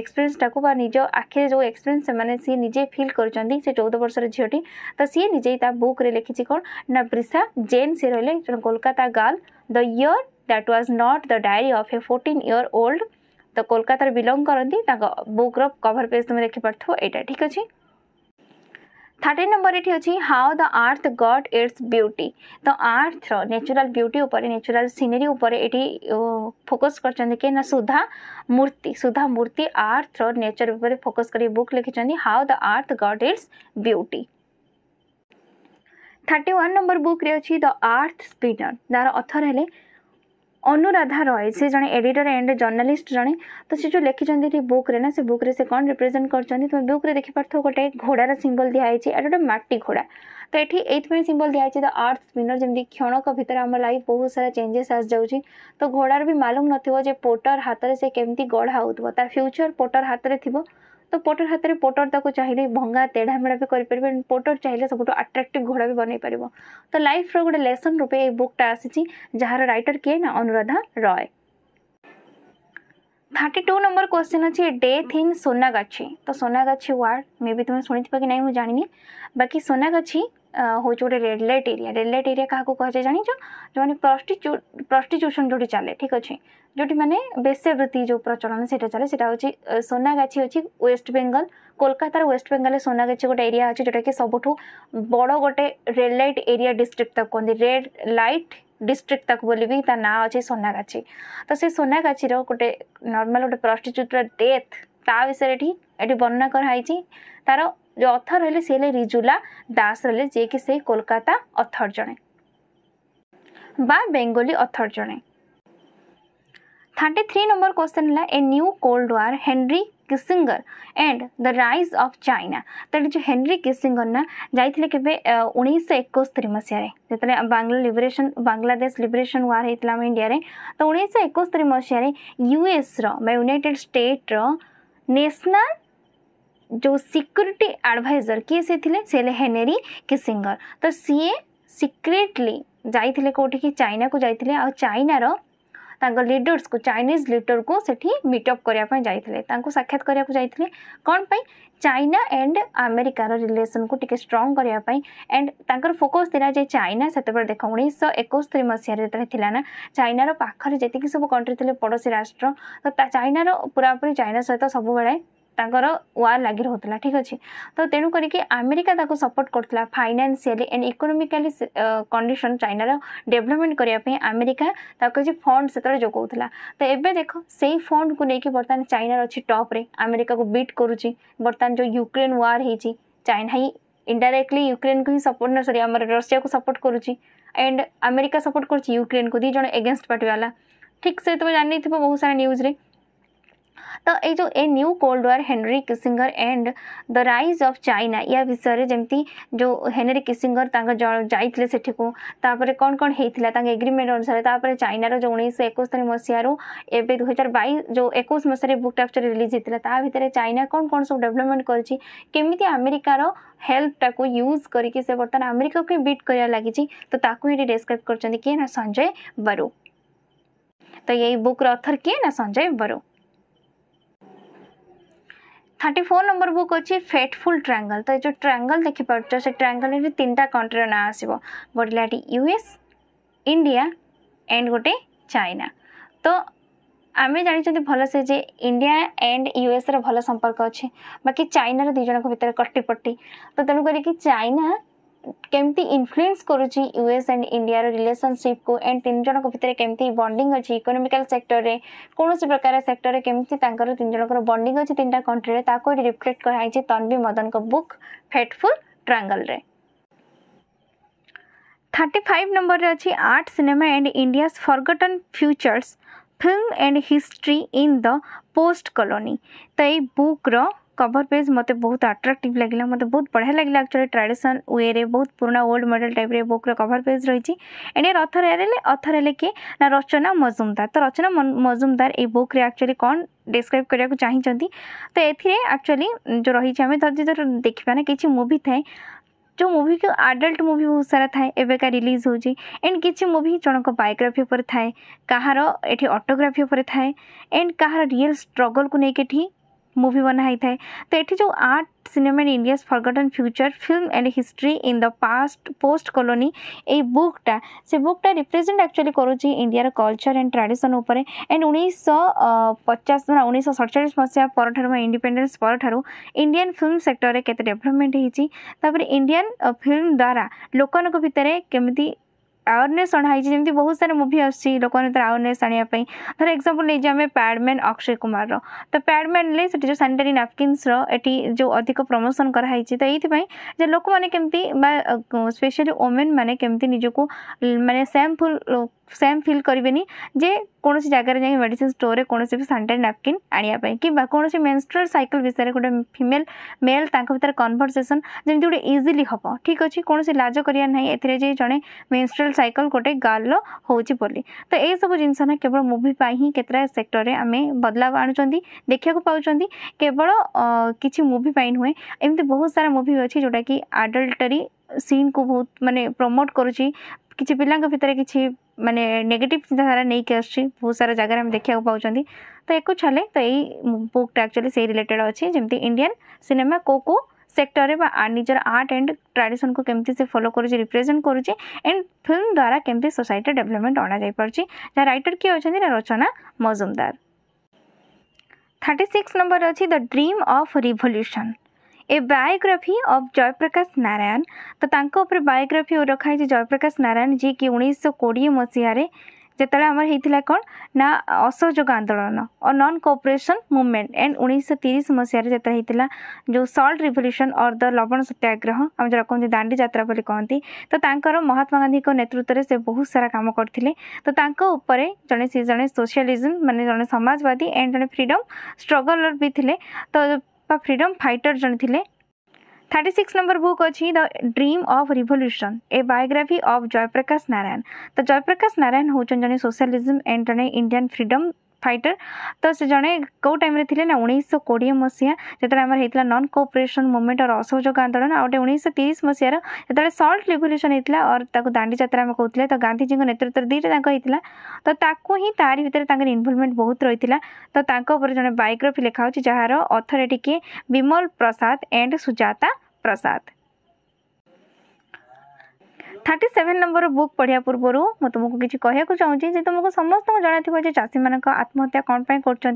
ଏକ୍ସପିରିଏନ୍ସଟାକୁ ବା ନିଜ ଆଖିରେ ଯେଉଁ ଏକ୍ସପିରିଏନ୍ସ ସେମାନେ ସିଏ ନିଜେ ଫିଲ୍ କରିଛନ୍ତି ସେ ଚଉଦ ବର୍ଷର ଝିଅଟି ତ ସିଏ ନିଜେ ତା ବୁକ୍ରେ ଲେଖିଛି କ'ଣ ନା ବ୍ରିସା Jane Sirole, Kolkata girl. The year that was not the diary of a 14 year old. ତ କୋଲକାତାରେ ବିଲଙ୍ଗ କରନ୍ତି ତାଙ୍କ ବୁକ୍ର କଭର ପେଜ୍ ତୁମେ ଦେଖିପାରୁଥିବ ଏଇଟା ଠିକ୍ ଅଛି ଥାର୍ଟିନ୍ ନମ୍ବର ଏଠି ଅଛି how the earth got its beauty ତ ଆର୍ଥର ନ୍ୟାଚୁରାଲ୍ ବିୟୁଟି ଉପରେ ନ୍ୟାଚୁରାଲ୍ ସିନେରୀ ଉପରେ ଏଠି ଫୋକସ୍ କରିଛନ୍ତି କିଏ ନା ସୁଧା ମୂର୍ତ୍ତି ସୁଧା ମୂର୍ତ୍ତି ଆର୍ଥର ନେଚର୍ ଉପରେ ଫୋକସ୍ କରି ବୁକ୍ ଲେଖିଛନ୍ତି how the earth got its beauty thirty one number বুকরে ଅଛି ଦ ଆର୍ଥ ସ୍ପିନର ଯାହାର ଅଥର ହେଲେ ଅନୁରାଧା ରଏ ସେ ଜଣେ ଏଡ଼ିଟର ଆଣ୍ଡ ଜର୍ଣ୍ଣାଲିଷ୍ଟ ଜଣେ ତ ସେ ଯେଉଁ ଲେଖିଛନ୍ତି ଏଠି ବୁକ୍ରେ ନା ସେ ବୁକ୍ରେ ସେ କ'ଣ ରିପ୍ରେଜେଣ୍ଟ କରିଛନ୍ତି ତୁମେ ବୁକ୍ରେ ଦେଖିପାରୁଥିବ ଗୋଟେ ଘୋଡ଼ାର ସିମ୍ବଲ ଦିଆହେଇଛି ଏଇଟା ଗୋଟେ ମାଟି ଘୋଡ଼ା ତ ଏଠି ଏଇଥିପାଇଁ ସିମ୍ବଲ ଦିଆହେଇଛି ଦ ଆର୍ଥ ସ୍ପିନର ଯେମିତି କ୍ଷଣକ ଭିତରେ ଆମ ଲାଇଫ୍ ବହୁତ ସାରା ଚେଞ୍ଜେସ୍ ଆସିଯାଉଛି ତ ଘୋଡ଼ାର ବି ମାଲୁମ ନଥିବ ଯେ ପୋଟର ହାତରେ ସେ କେମିତି ଗଢ଼ା ହେଉଥିବ ତା ଫ୍ୟୁଚର୍ ପୋଟର ହାତରେ ଥିବ ତ ପୋଟର ହାତରେ ପୋଟର ତାକୁ ଚାହିଁଲେ ଭଙ୍ଗା ତେଢ଼ା ମେଢ଼ା ବି କରିପାରିବ ପୋଟର ଚାହିଁଲେ ସବୁଠୁ ଆଟ୍ରାକ୍ଟିଭ୍ ଘୋଡ଼ା ବି ବନେଇ ପାରିବ ତ ଲାଇଫ୍ର ଗୋଟେ ଲେସନ୍ ରୂପେ ଏଇ ବୁକ୍ଟା ଆସିଛି ଯାହାର ରାଇଟର୍ କିଏ ନା Anuradha Roy thirty two number question অছি ডেথ ইন সোনাগাছি তো সোনাগাছি ওয়ার্ড মেবি তুমি শুনেথিবা কি নাই মু জানিনি বাকি সোনাগাছি হচ্ছে গোটে red light area red light area কাহাকু কুহযায় জানিছ যে প্রস্টিচ্যু প্রস্টিচ্যুশন যেটি চালে ঠিক আছে যেটি মানে বেশ্যাবৃত্তি যে প্রচলন সেটা চালে সেটা হচ্ছে সোনাগাছি হচ্ছে ওয়েস্ট বেঙ্গল কলকাতার ওয়েস্ট বেঙ্গলে সোনাগাছি গোটে এরিয়া আছে যেটাকি সবুঠু বড় গোটে রেড লাইট এরিয়া ডিস্ট্রিক্ট তাকে কুহতি রেড লাইট ଡିଷ୍ଟ୍ରିକ୍ଟ ତାକୁ ବୋଲିବି ତା ନାଁ ଅଛି ସୋନାଗାଛି ତ ସେ ସୋନାଗାଛିର ଗୋଟେ ନର୍ମାଲ୍ ଗୋଟେ ପ୍ରଷ୍ଟିଚ୍ୟୁଟ୍ର ଡେଥ୍ ତା ବିଷୟରେ ଏଠି ଏଠି ବର୍ଣ୍ଣନା କରାହେଇଛି ତାର ଯେଉଁ ଅଥର ହେଲେ ସେ ହେଲେ ରିଜୁଲା ଦାସ ହେଲେ ଯିଏକି ସେଇ କୋଲକାତା ଅଥର ଜଣେ ବା ବେଙ୍ଗଲୀ ଅଥର ଜଣେ ଥାର୍ଟି ଥ୍ରୀ ନମ୍ବର କ୍ୱେଶ୍ଚନ୍ ହେଲା a new cold war Henry Kissinger and the rise of China तेरे जो हेनरी किसिंगर ना जाते के उन्नीसशहरी मसीह जो Bangla liberation Bangladesh liberation war होता है इंडिया रे, तो उन्नीसशहरी मसीह यूएस रुनइटेड स्टेट रैशनाल जो सिक्यूरीटी आडभाइजर किए सी थे सी हेनरी किसिंगर तो सीए सिक्रेटली जाते कौटिक चाइना को जाते आ चाइनार ତାଙ୍କ ଲିଡର୍ସକୁ ଚାଇନିଜ୍ ଲିଡର୍କୁ ସେଠି ମିଟଅପ୍ କରିବା ପାଇଁ ଯାଇଥିଲେ ତାଙ୍କୁ ସାକ୍ଷାତ କରିବାକୁ ଯାଇଥିଲେ କ'ଣ ପାଇଁ ଚାଇନା ଆଣ୍ଡ ଆମେରିକାର ରିଲେସନ୍କୁ ଟିକେ ଷ୍ଟ୍ରଙ୍ଗ କରିବା ପାଇଁ ଆଣ୍ଡ ତାଙ୍କର ଫୋକସ୍ ଥିଲା ଯେ ଚାଇନା ସେତେବେଳେ ଦେଖ ଉଣେଇଶହ ଏକସ୍ତରୀ ମସିହାରେ ଯେତେବେଳେ ଥିଲା ନା ଚାଇନାର ପାଖରେ ଯେତିକି ସବୁ କଣ୍ଟ୍ରି ଥିଲେ ପଡ଼ୋଶୀ ରାଷ୍ଟ୍ର ତ ଚାଇନାର ପୁରାପୁରି ଚାଇନା ସହିତ ସବୁବେଳେ ତାଙ୍କର ୱାର୍ ଲାଗି ରହୁଥିଲା ଠିକ୍ ଅଛି ତ ତେଣୁ କରିକି ଆମେରିକା ତାକୁ ସପୋର୍ଟ କରୁଥିଲା ଫାଇନାନ୍ସିଆଲି ଆଣ୍ଡ ଇକୋନୋମିକାଲି କଣ୍ଡିସନ୍ ଚାଇନାର ଡେଭଲପମେଣ୍ଟ କରିବା ପାଇଁ ଆମେରିକା ତାକୁ କିଛି ଫଣ୍ଡ ସେତେବେଳେ ଯୋଗାଉଥିଲା ତ ଏବେ ଦେଖ ସେଇ ଫଣ୍ଡକୁ ନେଇକି ବର୍ତ୍ତମାନ ଚାଇନାର ଅଛି ଟପ୍ରେ ଆମେରିକାକୁ ବିଟ୍ କରୁଛି ବର୍ତ୍ତମାନ ଯେଉଁ ୟୁକ୍ରେନ୍ ୱାର୍ ହେଇଛି ଚାଇନା ହିଁ ଇଣ୍ଡାଇରେକ୍ଟଲି ୟୁକ୍ରେନ୍କୁ ହିଁ ସପୋର୍ଟ ନା ସରି ଆମର ରଷିଆକୁ ସପୋର୍ଟ କରୁଛି ଆଣ୍ଡ ଆମେରିକା ସପୋର୍ଟ କରୁଛି ୟୁକ୍ରେନ୍କୁ ଦୁଇ ଜଣ ଏଗେନଷ୍ଟ ପାର୍ଟି ବାଲା ଠିକ୍ ସେ ତୁମେ ଜାଣିନେଇଥିବ ବହୁତ ସାରା ନ୍ୟୁଜ୍ରେ तो ये जो a new cold war Henry Kissinger and the rise of China या विषय जमी जो हेनरी किसींगर तक जाइए से कौन कौन होता है एग्रीमेंट अनुसार तापर चाइनार जो उन्नीस एकस्तरी मसीह एवं दुई हजार बैस जो एक मसीह बुक टाइप रिलीज होता है ताकि चाइना कौन कौन सब डेभलपमेंट करमी आमेरिकार हेल्पटा को यूज करके से बर्तन आमेरिका को बिट कर लगी तो डेस्क्राइब करिए ना संजय बरु तो यही बुक रथर किए ना संजय बरू থার্টি ফোর নম্বর বুକ୍ ଅଛି ଫେଟଫୁଲ୍ ଟ୍ରାଙ୍ଗଲ୍ ତ ଏ ଯେଉଁ ଟ୍ରାଙ୍ଗଲ୍ ଦେଖିପାରୁଛ ସେ ଟ୍ରାଙ୍ଗଲ୍ରେ ତିନିଟା କଣ୍ଟ୍ରିର ନାଁ ଆସିବ ଗୋଟିଲାଟି ୟୁଏସ୍ ଇଣ୍ଡିଆ ଏଣ୍ଡ ଗୋଟେ ଚାଇନା ତ ଆମେ ଜାଣିଛନ୍ତି ଭଲସେ ଯେ ଇଣ୍ଡିଆ ଏଣ୍ଡ ୟୁଏସ୍ର ଭଲ ସମ୍ପର୍କ ଅଛି ବାକି ଚାଇନାର ଦୁଇ ଜଣଙ୍କ ଭିତରେ କଟିପଟି ତ ତେଣୁ କରିକି ଚାଇନା কেমতি ইনফ্লুয়েন্স করুছি ইউএস আন্ড ইন্ডিয়ার রিলেসনশিপ কু এন্ড তিন জনক ভিতরে কেমতি বন্ডিং অছি ইকোনমিক্যাল সেক্টরে কোণী প্রকার সেক্টরে কেমতি তাঁর তিন জনকর বন্ডিং অছি তিনটা কন্ট্রিরে তাকে এটি রিফ্লেক্ট করা হয়েছে তনবি মদনক বুক ফেটফুল ট্রাঙ্গলরে থার্টি ফাইভ নম্বরের অছি art cinema and India's forgotten futures film and history in the post colony ତ ଏଇ ବୁକ୍ର কভর ପେଜ୍ ମୋତେ ବହୁତ ଆଟ୍ରାକ୍ଟିଭ୍ ଲାଗିଲା ମୋତେ ବହୁତ ବଢ଼ିଆ ଲାଗିଲା ଆକ୍ଚୁଆଲି ଟ୍ରାଡ଼ିସନାଲ୍ ୱେରେ ବହୁତ ପୁରୁଣା ଓଲ୍ଡ ମଡ଼େଲ୍ ଟାଇପ୍ରେ ବୁକ୍ର କଭର୍ ପେଜ୍ ରହିଛି ଏଣ୍ଡ ଏହାର ଅଥର ହେଲେ ଅଥର ହେଲେ କିଏ ନା ରଚନା ମଜୁମଦାର ତ ରଚନା ମଜୁମଦାର ଏଇ ବୁକ୍ରେ ଆକ୍ଚୁଆଲି କ'ଣ ଡେସ୍କ୍ରାଇବ୍ କରିବାକୁ ଚାହିଁଛନ୍ତି ତ ଏଥିରେ ଆକ୍ଚୁଆଲି ଯେଉଁ ରହିଛି ଆମେ ଯଦି ଦେଖିବା ନା କିଛି ମୁଭି ଥାଏ ଯେଉଁ ମୁଭିକୁ ଆଡ଼ଲ୍ଟ ମୁଭି ବହୁତ ସାରା ଥାଏ ଏବେକା ରିଲିଜ୍ ହେଉଛି ଏଣ୍ଡ କିଛି ମୁଭି ଜଣଙ୍କ ବାୟୋଗ୍ରାଫି ଉପରେ ଥାଏ କାହାର ଏଠି ଅଟୋଗ୍ରାଫି ଉପରେ ଥାଏ ଏଣ୍ଡ କାହାର ରିଏଲ୍ ଷ୍ଟ୍ରଗଲ୍କୁ ନେଇକି ଏଠି ମୁଭି ବନା ହେଇଥାଏ ତ ଏଠି ଯେଉଁ art cinema in India's forgotten future film and history in the past post colony ଏଇ ବୁକ୍ଟା ସେ ବୁକ୍ଟା ରିପ୍ରେଜେଣ୍ଟ ଆକ୍ଚୁଆଲି କରୁଛି ଇଣ୍ଡିଆର କଲଚର୍ ଆଣ୍ଡ ଟ୍ରାଡ଼ିସନ୍ ଉପରେ ଆଣ୍ଡ ଉଣେଇଶହ ପଚାଶ ନା ଉଣେଇଶହ ସଡ଼ଚାଳିଶ ମସିହା ପରଠାରୁ ବା ଇଣ୍ଡିପେଣ୍ଡେନ୍ସ ପରଠାରୁ ଇଣ୍ଡିଆନ୍ ଫିଲ୍ମ ସେକ୍ଟରରେ କେତେ ଡେଭଲପମେଣ୍ଟ ହେଇଛି ତାପରେ ଇଣ୍ଡିଆନ୍ ଫିଲ୍ମ ଦ୍ୱାରା ଲୋକମାନଙ୍କ ଭିତରେ କେମିତି ଆୱାରନେସ୍ ଅଣାହେଇଛି ଯେମିତି ବହୁତ ସାରା ମୁଭି ଆସୁଛି ଲୋକମାନେ ତାର ଆୱାରନେସ୍ ଆଣିବା ପାଇଁ ଧର ଏକ୍ସାମ୍ପଲ୍ ନେଇଛି ଆମେ ପ୍ୟାଡ଼ମ୍ୟାନ୍ ଅକ୍ଷୟ କୁମାରର ତ ପ୍ୟାଡ଼ମ୍ୟାନ୍ରେ ସେଠି ଯେଉଁ ସାନିଟାରୀ ନାପକିନ୍ସର ଏଠି ଯେଉଁ ଅଧିକ ପ୍ରମୋସନ୍ କରାହେଇଛି ତ ଏଇଥିପାଇଁ ଯେ ଲୋକମାନେ କେମିତି ବା ସ୍ପେଶିଆଲି ଓମେନ୍ ମାନେ କେମିତି ନିଜକୁ ମାନେ ସେମ୍ଫୁଲ୍ ସେମ୍ ଫିଲ୍ କରିବେନି ଯେ କୌଣସି ଜାଗାରେ ଯାଇକି ମେଡ଼ିସିନ୍ ଷ୍ଟୋର୍ରେ କୌଣସି ବି ସାନିଟାରୀ ନାପକିନ୍ ଆଣିବା ପାଇଁ କିମ୍ବା କୌଣସି ମେନ୍ଷ୍ଟ୍ରାଲ୍ ସାଇକେଲ୍ ବିଷୟରେ ଗୋଟେ ଫିମେଲ୍ ମେଲ୍ ତାଙ୍କ ଭିତରେ କନଭରସେସନ୍ ଯେମିତି ଗୋଟେ ଇଜିଲି ହେବ ଠିକ୍ ଅଛି କୌଣସି ଲାଜ କରିବା ନାହିଁ ଏଥିରେ ଯେ ଜଣେ ମେନ୍ଷ୍ଟ୍ରାଲ୍ ସାଇକେଲ୍ ଗୋଟେ ଗାର୍ଲର ହେଉଛି ବୋଲି ତ ଏଇସବୁ ଜିନିଷ ନା କେବଳ ମୁଭି ପାଇଁ ହିଁ କେତେଟା ସେକ୍ଟରରେ ଆମେ ବଦଲାବ ଆଣୁଛନ୍ତି ଦେଖିବାକୁ ପାଉଛନ୍ତି କେବଳ କିଛି ମୁଭି ପାଇଁ ନୁହେଁ ଏମିତି ବହୁତ ସାରା ମୁଭି ଅଛି ଯେଉଁଟାକି ଆଡଲ୍ଟରୀ ସିନ୍କୁ ବହୁତ ମାନେ ପ୍ରମୋଟ୍ କରୁଛି କିଛି ପିଲାଙ୍କ ଭିତରେ କିଛି ମାନେ ନେଗେଟିଭ୍ ଚିନ୍ତାଧାରା ନେଇକି ଆସୁଛି ବହୁତ ସାରା ଜାଗାରେ ଆମେ ଦେଖିବାକୁ ପାଉଛନ୍ତି ତ একু ছালে ତ ଏଇ ବୁକ୍ଟା ଆକ୍ଚୁଆଲି ସେଇ ରିଲେଟେଡ୍ ଅଛି ଯେମିତି ଇଣ୍ଡିଆନ୍ ସିନେମା কো কো ସେକ୍ଟରରେ বা নিজের আর্ট ট্রাডিশন কু কেমতি সে ফলো করছে রিপ্রেজেন্ট করছে এন্ড ফিল্ম দ্বারা কেমতি সোসাইটি ডেভেলপমেন্ট অনা যাইপারছি যা রাইটর কি অনেক Rachna Majumdar thirty six number অছি dream of revolution a biography of Jayaprakash Narayan तो ऊपर बायोग्राफी है जयप्रकाश नारायण जी कि उन्नीस सौ कोड़े मसीह जितेबाला आमर होता कौन ना असहयोग आंदोलन और नन कोअपरेसन मुवमेंट एंड उन्नीस सौ तीस मसीह जिते जो सल्ट रिवल्यूशन और द लवण सत्याग्रह आम जो रखते दांडी जात्रा कहते तो महात्मा गांधी को नेतृत्व में से बहुत सारा काम करते तो जड़े जड़े सोशियालीजम मानने जड़े समाजवादी एंड जड़े फ्रीडम स्ट्रगलर भी थे तो ବା ଫ୍ରିଡମ୍ ଫାଇଟର୍ ଜଣେ ଥିଲେ থার্টি সিক্স নম্বর বুক অছি the dream of revolution a biography of Jayaprakash Narayan তো জয়প্রকাশ নারায়ণ হচ্ছেন জনে সোশ্যালিজম এন্ড জনে ইন্ডিয়ান ফ্রিডম फाइटर तो से जड़े कौ टाइम थे ना उन्नीस कोड़े मसीह जितने होता नन कोअपरेसन मुवमेंट और असहयोग आंदोलन आ गए उन्नीस सौ तीस मसीह जो सल्ट रिवल्यूशन होता और दांडी जात कहते तो गांधीजी नेतृत्व दुईटा होता तो ही तारी भितर इनवल्वमेंट बहुत रही तो जो बायोग्राफी लिखा हो रथरे T Vimal Prasad and Sujata Prasad thirty seven number book পড়া পূর্ব মু তোমাকে কিছু কহবাক চাহি যে তোমাকে সমস্ত জনাথিব যে চাষী মান আত্মহত্যা কম পাই করছেন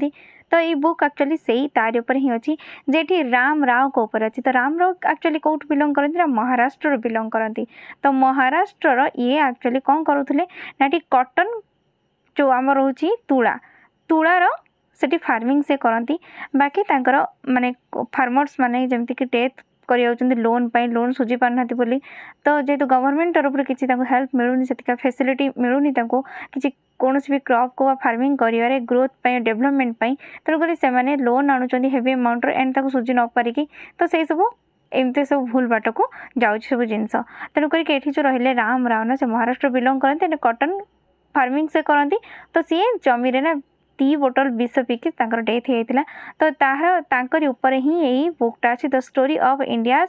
তো এই বুক আকচুয়ালি সেই তার উপরে হি অছি এটি রাম রাও উপরে অছি তো রাম রাও আকচুয়ালি কোউঠ বিলং করতে না মহারাষ্ট্রর বিলং করতে তো মহারাষ্ট্রর ইয়ে আকচুয়ালি কম করুলে না এটি কটন যে আমার রয়েছে তুলা তুলার সেটি ফার্মিং সে করতে বাকি তাঁর মানে ফার্মর্স মানে যেমি ডেথ କରିଯାଉଛନ୍ତି ଲୋନ୍ ପାଇଁ ଲୋନ୍ ସୁଝି ପାରୁନାହାନ୍ତି ବୋଲି ତ ଯେହେତୁ ଗଭର୍ଣ୍ଣମେଣ୍ଟ ତରଫରୁ କିଛି ତାଙ୍କୁ ହେଲ୍ପ ମିଳୁନି ସେତିକା ଫେସିଲିଟି ମିଳୁନି ତାଙ୍କୁ କିଛି କୌଣସି ବି କ୍ରପ୍କୁ ବା ଫାର୍ମିଂ କରିବାରେ ଗ୍ରୋଥ୍ ପାଇଁ ଡେଭଲପମେଣ୍ଟ ପାଇଁ ତେଣୁକରି ସେମାନେ ଲୋନ୍ ଆଣୁଛନ୍ତି ହେଭି ଆମାଉଣ୍ଟର ଏଣ୍ଡ ତାକୁ ସୁଝି ନ ପାରିକି ତ ସେଇସବୁ ଏମିତି ସବୁ ଭୁଲ ବାଟକୁ ଯାଉଛି ସବୁ ଜିନିଷ ତେଣୁକରିକି ଏଠି ଯେଉଁ ରହିଲେ ରାମ ରାଉନା ସେ ମହାରାଷ୍ଟ୍ର ବିଲଙ୍ଗ୍ କରନ୍ତି ଏଣ୍ଡ କଟନ୍ ଫାର୍ମିଂ ସେ କରନ୍ତି ତ ସିଏ ଜମିରେ ନା दी बोटल विष पिकर डेथ होता तो तहार ऊपर ही यही अच्छी the story of India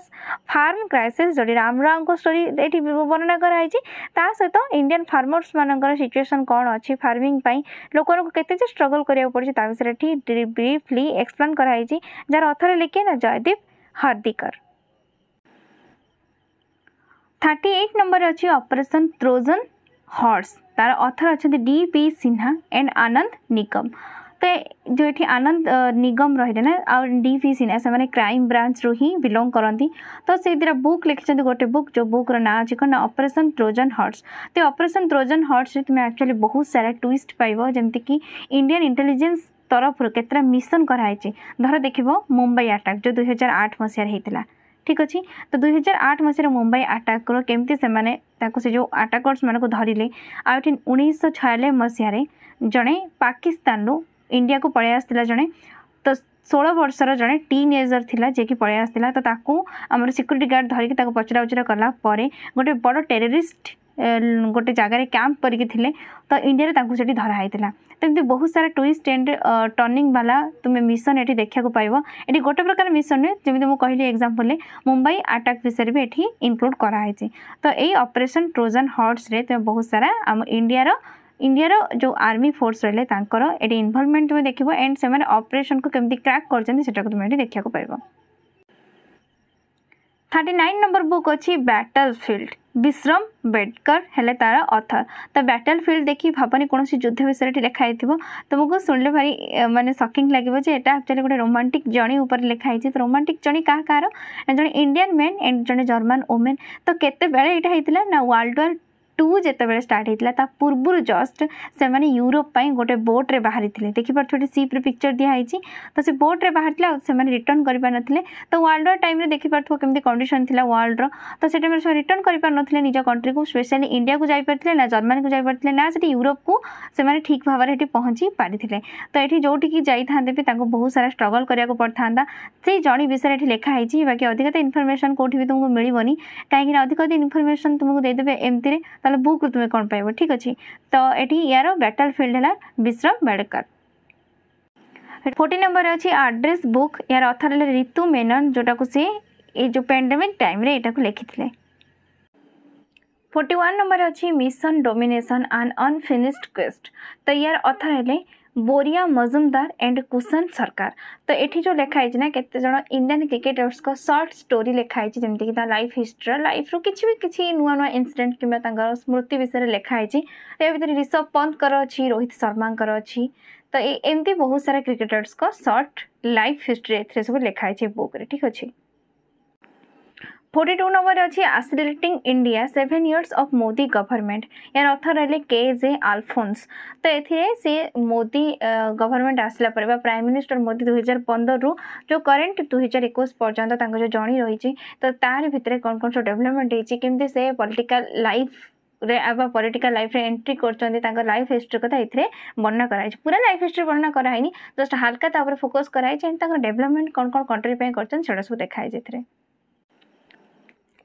farm crisis जो राम राम स्टोरी ये वर्णना कराई सहित इंडियान फार्मर्स मान सिचुएसन कौन अच्छी फार्मिंग लोक स्ट्रगल कर पड़े विषय ब्रीफली एक्सप्लेन कराई जार अथर लिखे ना Jaideep Hardikar thirty eight number अच्छी ऑपरेशन त्रोजन হর্স তার অথর অনেক D P Sinha and Anand Nigam তো जो এটি আনন্দ নিগম রহিলে না আর ডি পি সিনহা সেমানে ক্রাইম ব্রাঞ্চ রু হি বিলং করন্তি তো সেই দ্বারা বুক লিখিছেন গোটে বুক যে বুক র না আছে কোন অপারেশন ট্রোজন হর্স তো অপারেশন ট্রোজন হর্স রে তুমি একচুয়ালি বহুত সারা টুইস্ট পাইব যেমতি কি ইন্ডিয়ান ইন্টেলিজেন্স তরফর কেতটা মিশন করা হয়েছে ধর দেখিব মুম্বাই আটাক যে দুই হাজার আট মশায় হয়েছিল ଠିକ୍ ଅଛି ତ ଦୁଇ ହଜାର ଆଠ ମସିହାରେ ମୁମ୍ବାଇ ଆଟାକର କେମିତି ସେମାନେ ତାକୁ ସେ ଯେଉଁ ଆଟାକର୍ସମାନଙ୍କୁ ଧରିଲେ ଆଉ ଏଠି ଉଣେଇଶହ ଛୟାନବେ ମସିହାରେ ଜଣେ ପାକିସ୍ତାନରୁ ଇଣ୍ଡିଆକୁ ପଳାଇ ଆସିଥିଲା ଜଣେ ତ ଷୋହଳ ବର୍ଷର ଜଣେ ଟିନ୍ ଏଜର୍ ଥିଲା ଯିଏକି ପଳାଇ ଆସିଥିଲା ତ ତାକୁ ଆମର ସିକ୍ୟୁରିଟି ଗାର୍ଡ଼ ଧରିକି ତାକୁ ପଚରା ଉଚରା କଲା ପରେ ଗୋଟେ ବଡ଼ ଟେରୋରିଷ୍ଟ ଗୋଟେ ଜାଗାରେ କ୍ୟାମ୍ପ କରିକି ଥିଲେ ତ ଇଣ୍ଡିଆରେ ତାଙ୍କୁ ସେଠି ଧରା ହେଇଥିଲା ତ ଏମିତି ବହୁତ ସାରା ଟୁଇଷ୍ଟ ଆଣ୍ଡ ଟର୍ଣ୍ଣିଂ ବାଲା ତୁମେ ମିଶନ ଏଠି ଦେଖିବାକୁ ପାଇବ ଏଠି ଗୋଟେ ପ୍ରକାର ମିଶନ ନୁହେଁ ଯେମିତି ମୁଁ କହିଲି ଏକ୍ଜାମ୍ପଲରେ ମୁମ୍ବାଇ ଆଟାକ୍ ବିଷୟରେ ବି ଏଠି ଇନକ୍ଲୁଡ଼ କରାହେଇଛି ତ ଏଇ ଅପରେସନ୍ ଟ୍ରୋଜନ୍ ହର୍ଟସରେ ତୁମେ ବହୁତ ସାରା ଆମ ଇଣ୍ଡିଆର ଇଣ୍ଡିଆର ଯେଉଁ ଆର୍ମି ଫୋର୍ସ ରହିଲେ ତାଙ୍କର ଏଠି ଇନଭଲ୍ଭମେଣ୍ଟ ତୁମେ ଦେଖିବ ଏଣ୍ଡ ସେମାନେ ଅପରେସନ୍କୁ କେମିତି କ୍ରାକ୍ କରିଛନ୍ତି ସେଟାକୁ ତୁମେ ଏଠି ଦେଖିବାକୁ ପାଇବ ଥାର୍ଟି ନାଇନ୍ ନମ୍ବର ବୁକ୍ ଅଛି ବ୍ୟାଟଲ୍ ଫିଲ୍ଡ ବିଶ୍ରମ ବେଡ଼କର ହେଲେ ତାର ଅଥର ତ ବ୍ୟାଟଲ ଫିଲ୍ଡ ଦେଖି ଭାବନି କୌଣସି ଯୁଦ୍ଧ ବିଷୟରେ ଏଠି ଲେଖା ହେଇଥିବ ତୁମକୁ ଶୁଣିଲେ ଭାରି ମାନେ ସକିଂ ଲାଗିବ ଯେ ଏଇଟା ଆକ୍ଚୁଆଲି ଗୋଟେ ରୋମାଣ୍ଟିକ୍ ଜଣେ ଉପରେ ଲେଖା ହେଇଛି ତ ରୋମାଣ୍ଟିକ୍ ଜଣେ କାହା କାହାର ଜଣେ ଇଣ୍ଡିଆନ୍ ମେନ୍ ଜଣେ ଜର୍ମାନ ଓମେନ୍ ତ କେତେବେଳେ ଏଇଟା ହେଇଥିଲା ନା ୱାର୍ଲଡ ୱାର୍ टू जितेबाला स्टार्ट होता है पूर्व जस्ट से यूरोप गोटे बोट्रे बाहरी देखिपे सीप्रे पिक्चर दिखाई तो से बोट्रे बाहर से रिटर्न कर पारे तो वर्ल्ड टाइम देखिपे कमी कंडीशन थी वर्ल्ड रो से रिटर्न कर पारे निज कंट्री को स्पेशल इंडिया को जापारे ना जर्मानी को जापारे ना से यूरोप को से ठीक भाव में पहुंची पारे तो ये जो जाते भी बहुत सारा स्ट्रगल कराया पड़ता से जड़ी विषय ये लिखाई बाकी अधिक तो इनफर्मेसन कौटी भी तुमको मिलवनी कहीं अधिक अधिक इनफर्मेशन तुमको देदेव एमती है तो তাহলে বুক তুমি কোণ পাইব ঠিক আছে তো এটি ইয়ার ব্যাটল ফিল্ড হল বিশ্রম বেড়কার ফোর্টি নম্বর অছি আড্রেস বুক ইয়ার অথর হলে ঋতু মেনন যেটা সে এই যে প্যান্ডেমিক টাইমে এটা লিখিলে ফোর্টি ওয়ান নম্বর অছি mission domination and unfinished quest তো ইয়ার অথর হলে ବୋରିଆ ମଜୁମଦାର ଆଣ୍ଡ କୁସନ୍ ସରକାର ତ ଏଠି ଯେଉଁ ଲେଖା ହେଇଛି ନା କେତେ ଜଣ ଇଣ୍ଡିଆନ୍ କ୍ରିକେଟର୍ସଙ୍କ ସର୍ଟ ଷ୍ଟୋରି ଲେଖା ହେଇଛି ଯେମିତିକି ତାଙ୍କ ଲାଇଫ୍ ହିଷ୍ଟ୍ରି ଲାଇଫ୍ରୁ କିଛି ବି କିଛି ନୂଆ ନୂଆ ଇନସିଡେଣ୍ଟ କିମ୍ବା ତାଙ୍କର ସ୍ମୃତି ବିଷୟରେ ଲେଖା ହେଇଛି ଏ ଭିତରେ ରିଷଭ ପନ୍ତଙ୍କର ଅଛି ରୋହିତ ଶର୍ମାଙ୍କର ଅଛି ତ ଏମିତି ବହୁତ ସାରା କ୍ରିକେଟର୍ସଙ୍କ ସର୍ଟ ଲାଇଫ୍ ହିଷ୍ଟ୍ରି ଏଥିରେ ସବୁ ଲେଖା ହେଇଛି ବୁକ୍ରେ ଠିକ୍ ଅଛି फोर्टी टू नंबर अच्छे oscillating India seven years of Modi government यार अर्थ रही के जे आलफोन्स तो ये सी मोदी गवर्नमेंट आसला पर प्राइम मिनिस्टर मोदी दुई हजार पंदर जो करेंट दुई हजार एकोश पर्यटन जो जणी रही तो तार भितर कौन कौन सब डेभलपमेंट होती से पॉलिटिकल लाइफ रे पॉलिटिकल लाइफ रे एंट्री कर लाइफ हिस्ट्री क्या ये वर्णना कराई पूरा लाइफ हिस्ट्री वर्णना कराई जस्ट हालाका फोकस कराई डेवलपमेंट कौन कौन कंट्री पर सब देखाई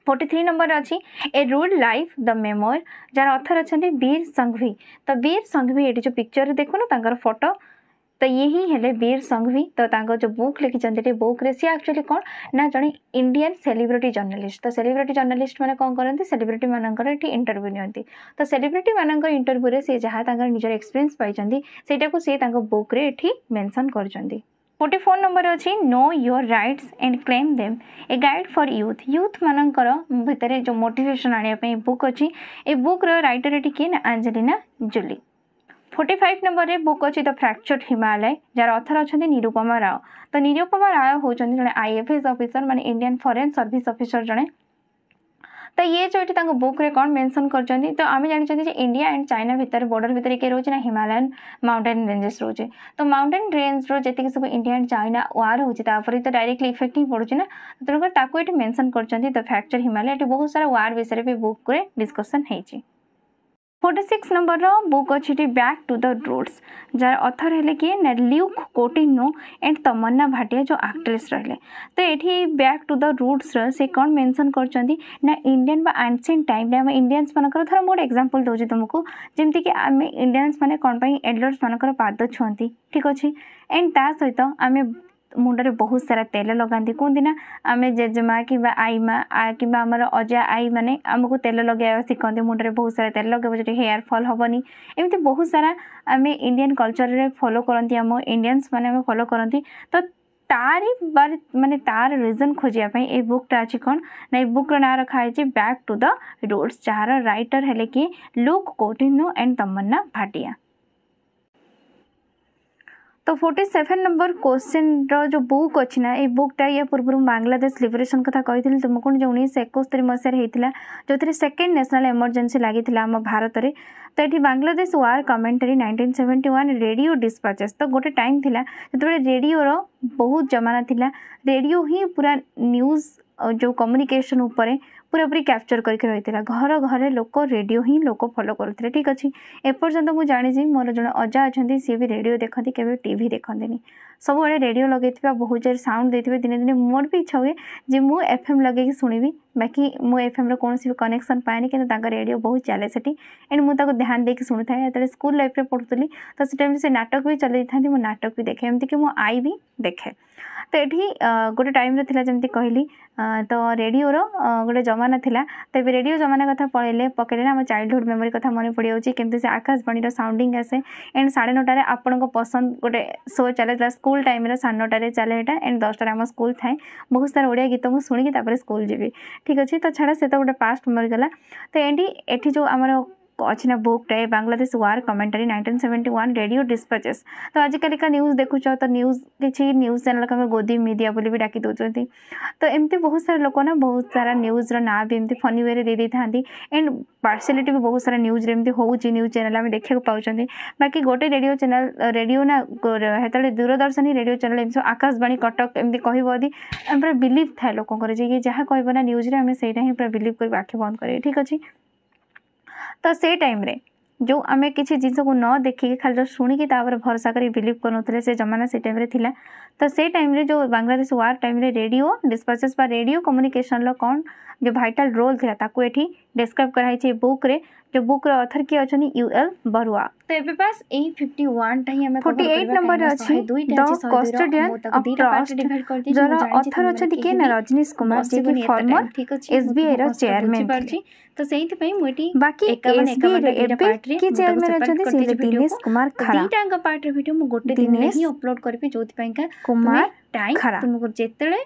फोर्टी थ्री नंबर अच्छी a rude life the memoir जार अथर अच्छे बीर संघवी तो बीर संघवी ये जो पिक्चर देखुन तर फोटो तो ये हिंसा वीर संघवी तो जो बुक लिखिंट बुक सी एक्चुअली कौन ना जड़े इंडियान सेलिब्रिटी जर्नालीस्ट तो सेलिब्रिट जर्नालीस्ट मैंने कौन करते सेलिब्रिट मर ये इंटरव्यू नि तो सेलिब्रिट मर इंटरव्यू में सी जहाँ निजर एक्सपीरियंस पाई सहीटा को सी बुक्रे मेनसन कर ଗୋଟେ ଫୋନ୍ ନମ୍ବର ଅଛି know your rights and claim them a guide for youth youth ମାନଙ୍କର ଭିତରେ ଯେଉଁ ମୋଟିଭେସନ୍ ଆଣିବା ପାଇଁ ବୁକ୍ ଅଛି ଏ ବୁକ୍ର ରାଇଟର ଏଠି କିଏ ନା ଆଞ୍ଜେଲିନା ଜୁଲି ଫୋର୍ଟି ଫାଇଭ୍ ନମ୍ବରରେ ବୁକ୍ ଅଛି ଦ ଫ୍ରାକ୍ଚର୍ଡ ହିମାଳୟ ଯାହାର ଅଥର ଅଛନ୍ତି ନିରୁପମା ରାଓ ତ ନିରୁପମା ରାଓ ହେଉଛନ୍ତି ଜଣେ ଆଇଏଫଏସ୍ ଅଫିସର ମାନେ ଇଣ୍ଡିଆନ୍ ଫରେନ୍ ସର୍ଭିସ୍ ଅଫିସର ଜଣେ ତ ଇଏ ଯେଉଁଠି ତାଙ୍କ ବୁକ୍ରେ କ'ଣ ମେନସନ୍ କରିଛନ୍ତି ତ ଆମେ ଜାଣିଛନ୍ତି ଯେ ଇଣ୍ଡିଆ ଆଣ୍ଡ ଚାଇନା ଭିତରେ ବର୍ଡ଼ର ଭିତରେ କିଏ ରହୁଛି ନା ହିମାଳୟନ ମାଉଣ୍ଟେନ୍ ରେଞ୍ଜେସ୍ ରହୁଛି ତ ମାଉଣ୍ଟେନ୍ ରେଞ୍ଜର ଯେତିକି ସବୁ ଇଣ୍ଡିଆ ଆଣ୍ଡ ଚାଇନା ୱାର୍ ହେଉଛି ତାପରେ ତ ଡାଇରେକ୍ଟଲି ଇଫେକ୍ଟ ହିଁ ପଡ଼ୁଛି ନା ତେଣୁକରି ତାକୁ ଏଠି ମେନସନ୍ କରିଛନ୍ତି ଦ ଫ୍ୟାକ୍ଚର ହିମାଳୟ ଏଠି ବହୁତ ସାରା ୱାର୍ ବିଷୟରେ ବି ବୁକ୍ରେ ଡିସ୍କସନ୍ ହେଇଛି ফোর্টি সিক্স নম্বরর বুক অছি ব্যাক টু দ রুটস যার অথর হলে কি না Luke Coutinho and Tamannaah Bhatia যে আক্ট্রেস রহলে তো এটি এই ব্যাক টু দ রুটসর সে কম মেনশন করছেন না ইন্ডিয়ান বা আনসিন টাইমে আমি ইন্ডিয়ান্স মানকর ধর মু গোটে এক্সাম্পল দেছি তোমাকে যেমতি কি আমি ইন্ডিয়ান্স মানে কোণ পাই এডলর্স মানকর পাদ ছুঁতি ঠিক আছে এন্ড তা সহিত আমি ମୁଣ୍ଡରେ ବହୁତ ସାରା ତେଲ ଲଗାନ୍ତି କୁହନ୍ତି ନା ଆମେ ଜେଜେମା କିମ୍ବା ଆଈ ମା କିମ୍ବା ଆମର ଅଜା ଆଈମାନେ ଆମକୁ ତେଲ ଲଗାଇବା ଶିଖନ୍ତି ମୁଣ୍ଡରେ ବହୁତ ସାରା ତେଲ ଲଗାଇବ ଯେଉଁଠି ହେୟାର୍ ଫଲ୍ ହେବନି ଏମିତି ବହୁତ ସାରା ଆମେ ଇଣ୍ଡିଆନ୍ କଲଚର୍ରେ ଫଲୋ କରନ୍ତି ଆମ ଇଣ୍ଡିଆନ୍ସମାନେ ଆମେ ଫଲୋ କରନ୍ତି ତ ତାରି ମାନେ ତାର ରିଜନ୍ ଖୋଜିବା ପାଇଁ ଏଇ ବୁକ୍ଟା ଅଛି କ'ଣ ନା ଏଇ ବୁକ୍ର ନାଁ ରଖାହେଇଛି ବ୍ୟାକ୍ ଟୁ ଦ ରୁଟ୍ସ ଯାହାର ରାଇଟର୍ ହେଲେ କି Luke Coutinho and Tamannaah Bhatia তো फोर्टी सेभेन नंबर क्वेश्चन रो बुक अच्छी ना ये बुकटा या पूर्व बांग्लादेश लिबरेसन कथा कही तुमको जो उन्नीस एकस्तरी मसीहार जो थे सेकेंड न्यासनाल एमरजेन्सी लगी आम भारत में तो ये Bangladesh war commentary nineteen seventy one radio dispatches तो गोटे टाइम थी जो रेडियोर बहुत जमाना था रेडियो ही पूरा न्यूज जो कम्युनिकेसन ପୁରାପୁରି କ୍ୟାପଚର୍ କରିକି ରହିଥିଲା ଘର ଘରେ ଲୋକ ରେଡ଼ିଓ ହିଁ ଲୋକ ଫଲୋ କରୁଥିଲେ ଠିକ୍ ଅଛି ଏପର୍ଯ୍ୟନ୍ତ ମୁଁ ଜାଣିଛି ମୋର ଜଣେ ଅଜା ଅଛନ୍ତି ସିଏ ବି ରେଡ଼ିଓ ଦେଖନ୍ତି କେବେ ଟି ଭି ଦେଖନ୍ତିନି ସବୁବେଳେ ରେଡ଼ିଓ ଲଗେଇଥିବା ବହୁତ ଜୋର ସାଉଣ୍ଡ ଦେଇଥିବେ ଦିନେ ଦିନେ ମୋର ବି ଇଚ୍ଛା ହୁଏ ଯେ ମୁଁ ଏଫ୍ ଏମ୍ ଲଗେଇକି ଶୁଣିବି ବାକି ମୁଁ ଏଫ୍ଏମ୍ର କୌଣସି ବି କନେକ୍ସନ୍ ପାଏନି କିନ୍ତୁ ତାଙ୍କ ରେଡ଼ିଓ ବହୁତ ଚାଲେ ସେଠି ଏଣ୍ଡ ମୁଁ ତାକୁ ଧ୍ୟାନ ଦେଇକି ଶୁଣୁଥାଏ ଯେତେବେଳେ ସ୍କୁଲ୍ ଲାଇଫ୍ରେ ପଢ଼ୁଥିଲି ତ ସେ ଟାଇମ୍ରେ ସେ ନାଟକ ବି ଚଲେଇଥାନ୍ତି ମୁଁ ନାଟକ ବି ଦେଖେ ଏମିତିକି ମୁଁ ଆଇ ବି ଦେଖେ ତ ଏଠି ଗୋଟେ ଟାଇମ୍ରେ ଥିଲା ଯେମିତି କହିଲି ତ ରେଡ଼ିଓର ଗୋଟେ ଜମାନା ଥିଲା ତ ଏବେ ରେଡ଼ିଓ ଜମାନା କଥା ପଳେଇଲେ ପକେଇଲେ ଆମ ଚାଇଲ୍ଡହୁଡ଼୍ ମେମୋରି କଥା ମନେ ପଡ଼ିଯାଉଛି କେମିତି ସେ ଆକାଶବାଣୀର ସାଉଣ୍ଡିଂ ଆସେ ଏଣ୍ଡ ସାଢ଼େ ନଅଟାରେ ଆପଣଙ୍କ ପସନ୍ଦ ଗୋଟେ ଶୋ ଚାଲିଥିଲା ସ୍କୁଲ୍ ଟାଇମ୍ରେ ସାଢ଼େ ନଅଟାରେ ଚାଲେ ଏଇଟା ଏଣ୍ଡ ଦଶଟାରେ ଆମ ସ୍କୁଲ୍ ଥାଏ ବହୁତ ସାରା ଓଡ଼ିଆ ଗୀତ ମୁଁ ଶୁଣିକି ତାପରେ ସ୍କୁଲ୍ ଯିବି ଠିକ୍ ଅଛି ତ ଛାଡ଼ ସେ ତ ଗୋଟେ ପାଷ୍ଟ ମେମୋରି ଗଲା ତ ଏଣ୍ଡି ଏଠି ଯେଉଁ ଆମର अच्छे बुकटे Bangladesh war commentary nineteen seventy one radio dispatches तो आजिकलिका न्यूज देखु तो न्यूज किसी न्यूज चैनल को गोदी मीडिया बोली भी डाकि दौरान तो एमती बहुत सारा लोक ना बहुत सारा न्यूज्र ना भी एमती फनी वे दे था एंड पार्सलिटी भी बहुत सारा न्यूज एमती होूज चेल आम देखा पाँच बाकी गोटे रेडियो चेल रेडियो ना से दूरदर्शन रेडियो चेल एम आकाशवाणी कटक एमती कह पूरा बिलिव था लोकर जी जहाँ कहना न्यूज में पूरा बिलिव कर आखि बंद करें ठीक अच्छे तो से टाइम जो आम कि जिनस को न देखिक खाली शुणी तापर भरोसा कर बिलिव करूँ से जमाना से टाइम थी तो से टाइम जो Bangladesh war time radio dispatches radio communication रो भाइटाल रोल थी ताकि डेस्क्राइब कराई बुक रे जो बुक रे अथर किए अच्छा यू बरुआ तो ये पास ए फिफ्टी टाइम हमें फोर्टी नंबर अच्छे द कस्टोडियन ऑफ ट्रस्ट जर अथर अच्छा किए ना रजनीश कुमार जी की former S B I chairman तो से बाकी एस बी आई के चेयरमैन अच्छा दिनेश कुमार खरा पार्ट रिड मुझे गोटे दिन ही अपलोड करी जो कुमार तुमको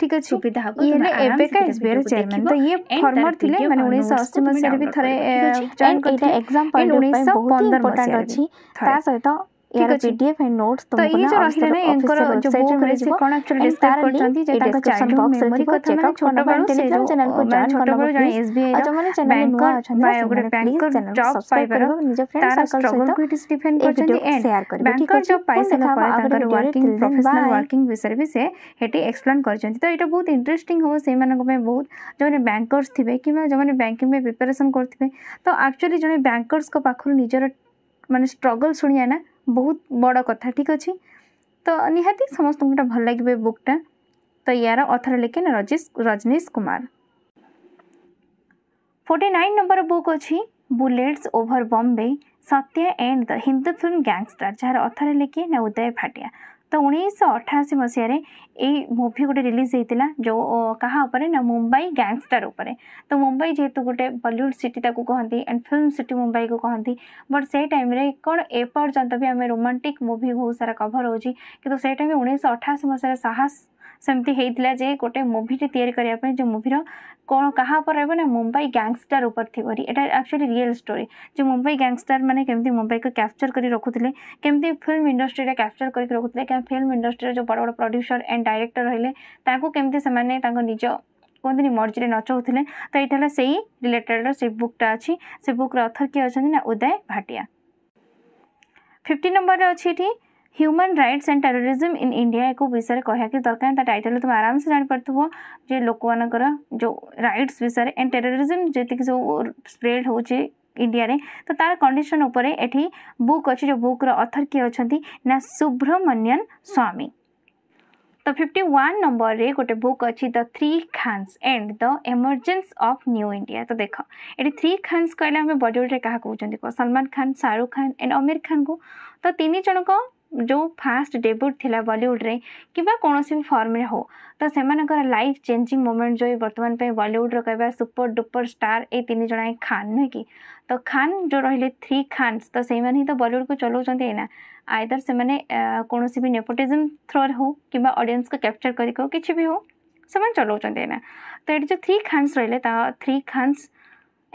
ठीक है सुविधा हम ये एस बी आई रेयरमैन तो ये फॉर्मर थी मैंने उन्नीस अस्सी ସେମିନାର ବି ଥରେ ଏଇଟା ଏକ୍ଜାମ ପଏଣ୍ଟ ବହୁତ ଇମ୍ପୋର୍ଟାଣ୍ଟ ଅଛି ତା ସହିତ यार पीडीएफ एंड नोट्स तो ये जो तुमको ना ऑफिसर वेबसाइट जो कौन एक्चुअली एंड कर करछंती जे ताका चाइल्ड बॉक्स मेमोरी को चेक आउट छोटा बड़ा टेलीग्राम चैनल को जॉइन छोटा बड़ा जान एसबीआई और जो माने चैनल में नुआ अछंती बायो गोटे बैंकर जॉब फाइबर निज फ्रेंड सर्कल सहित क्विटिस डिफेंड करछंती एंड शेयर कर बैंकर जो पैसा न पाए ताकर वर्किंग प्रोफेशनल वर्किंग विषय सर्विस है हेटी एक्सप्लेन कर करछंती तो एटा बहुत इंटरेस्टिंग हो से माने को में बहुत जो माने बैंकर्स थिबे कि जो माने बैंकिंग में प्रिपरेशन करथिबे तो एक्चुअली जो बैंकर्स को पाखरु निजर माने स्ट्रगल सुनिया ना ବହୁତ ବଡ଼ କଥା ଠିକ୍ ଅଛି ତ ନିହାତି ସମସ୍ତଙ୍କୁ ଭଲ ଲାଗିବ ଏ ବୁକ୍ଟା ତ ୟାର ଅଥର ଲେଖେନ୍ Rajesh Rajnish Kumar forty nine number book ଅଛି bullets over Bombay Satya and the Hindu film gangster ଯାହାର ଅଥର ଲେଖିନ୍ ଉଦୟ ଭାଟିଆ तो उन्नीस अठाशी मसीह मु गोटे रिलीज होता जो क्या ना मुंबई गैंगस्टर उपर तो मुंबई जेहतु गोटे बलीउड सिटी ताकू कहती एंड फिल्म सिटी मुंबई को कहती बट से टाइम कौन एपर्तंत भी आम रोमांटिक मुवि बहुत सारा कवर होती कितु से टाइम उन्नीस अठाशी मसीह साहस ସେମିତି ହେଇଥିଲା ଯେ ଗୋଟେ ମୁଭିଟେ ତିଆରି କରିବା ପାଇଁ ଯେଉଁ ମୁଭିର କ'ଣ କାହା ଉପରେ ରହିବ ନା ମୁମ୍ବାଇ ଗ୍ୟାଙ୍ଗଷ୍ଟାର ଉପରେ ଥିବ ଏଇଟା ଆକ୍ଚୁଆଲି ରିଏଲ୍ ଷ୍ଟୋରି ଯେ ମୁମ୍ବାଇ ଗ୍ୟାଙ୍ଗଷ୍ଟାର ମାନେ କେମିତି ମୁମ୍ବାଇକୁ କ୍ୟାପଚର କରି ରଖୁଥିଲେ କେମିତି ଫିଲ୍ମ ଇଣ୍ଡଷ୍ଟ୍ରିରେ କ୍ୟାପଚର କରିକି ରଖୁଥିଲେ କାହିଁକି ଫିଲ୍ମ ଇଣ୍ଡଷ୍ଟ୍ରିରେ ଯେଉଁ ବଡ଼ ବଡ଼ ପ୍ରଡ୍ୟୁସର୍ ଆଣ୍ଡ ଡାଇରେକ୍ଟର ରହିଲେ ତାଙ୍କୁ କେମିତି ସେମାନେ ତାଙ୍କ ନିଜ କୁହନ୍ତିନି ମର୍ଜିରେ ନଚଉଥିଲେ ତ ଏଇଟା ହେଲା ସେଇ ରିଲେଟେଡ଼୍ର ସେ ବୁକ୍ଟା ଅଛି ସେ ବୁକ୍ର ଅଥର କିଏ ଅଛନ୍ତି ନା ଉଦୟ ଭାଟିଆ ଫିଫ୍ଟି ନମ୍ବରରେ ଅଛି ଏଠି human rights and terrorism in India एक विषय कह दरकार टाइटल तो तुम आराम से जापार थो जो लोक मान जो रईट्स विषय एंड टेररिज्म जी सब स्प्रेड हो इंडिया रे तो तार कंडीशन एटी बुक अच्छे जो बुक रथर किए अच्छा ना सुब्रमण्यन स्वामी तो फिफ्टी वन नंबर रे गोटे बुक अच्छी the three Khans and the emergence of new India तो देख ये थ्री खान्स कहे आम बलीउड क्या कहते सलमान खान शाहरुख खान एंड आमिर खान को तो तीन जन जो फास्ट डेब्यूट थिला बॉलीवुड्रे कि कौन भी फर्म हो तो से लाइफ चेंजिंग मोमेंट जो बर्तमान बलीउड्र कह सुपर डुपर स्टार ये तीन जन खान नुह कि तो खान जो रही थ्री खान्स तो से ही तो बलीउड को चलाऊँ एना आयदर से कौन भी नेपोटिजम थ्रो हो कि अडियंस को कैप्चर कर कि भी हो से चलाउं ना तो ये जो थ्री खान्स रे three Khans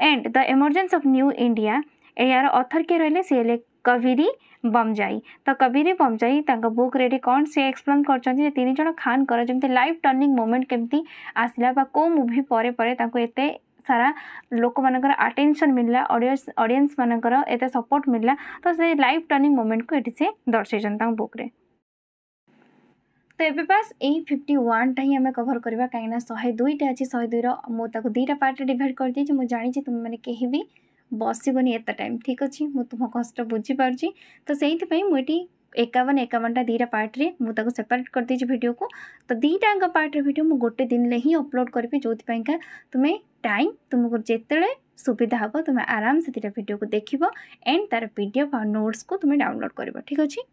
and the emergence of new India यार अथर किए रे सी कविरी बमजाई तो कबीर बमजाई बुक रे कौन सी एक्सप्लेन कर करनिज खान जमी लाइफ टर्निंग मोमेंट केमती आसला को मुवि परे परे एत सारा लोक मान आटेनसन मिलला अडियस मानकर एत सपोर्ट मिलला तो से लाइफ टर्निंग मोमेंट को ये से दर्शन बुक रे तो ये बास यही फिफ्टी वाटा ही आम कवर करवा कहीं शहे दुईटा अच्छे शहे दुईर मुझे दुटा पार्ट डिड कर दीजिए मुझे जानी मैंने के भी ବସିବନି ଏତେ ଟାଇମ୍ ଠିକ୍ ଅଛି ମୁଁ ତୁମ କଷ୍ଟ ବୁଝିପାରୁଛି ତ ସେଇଥିପାଇଁ ମୁଁ ଏଠି ଏକାବନ ଏକାବନଟା ଦୁଇଟା ପାର୍ଟରେ ମୁଁ ତାକୁ ସେପାରେଟ୍ କରିଦେଇଛି ଭିଡ଼ିଓକୁ ତ ଦୁଇଟାଙ୍କ ପାର୍ଟରେ ଭିଡ଼ିଓ ମୁଁ ଗୋଟେ ଦିନରେ ହିଁ ଅପଲୋଡ଼ କରିବି ଯେଉଁଥିପାଇଁକା ତୁମେ ଟାଇମ୍ ତୁମକୁ ଯେତେବେଳେ ସୁବିଧା ହେବ ତୁମେ ଆରାମସେ ଦୁଇଟା ଭିଡ଼ିଓକୁ ଦେଖିବ ଏଣ୍ଡ ତା'ର ପି ଡି ଏଫ୍ ଆଉ ନୋଟ୍ସକୁ ତୁମେ ଡାଉନଲୋଡ଼ କରିବ ଠିକ୍ ଅଛି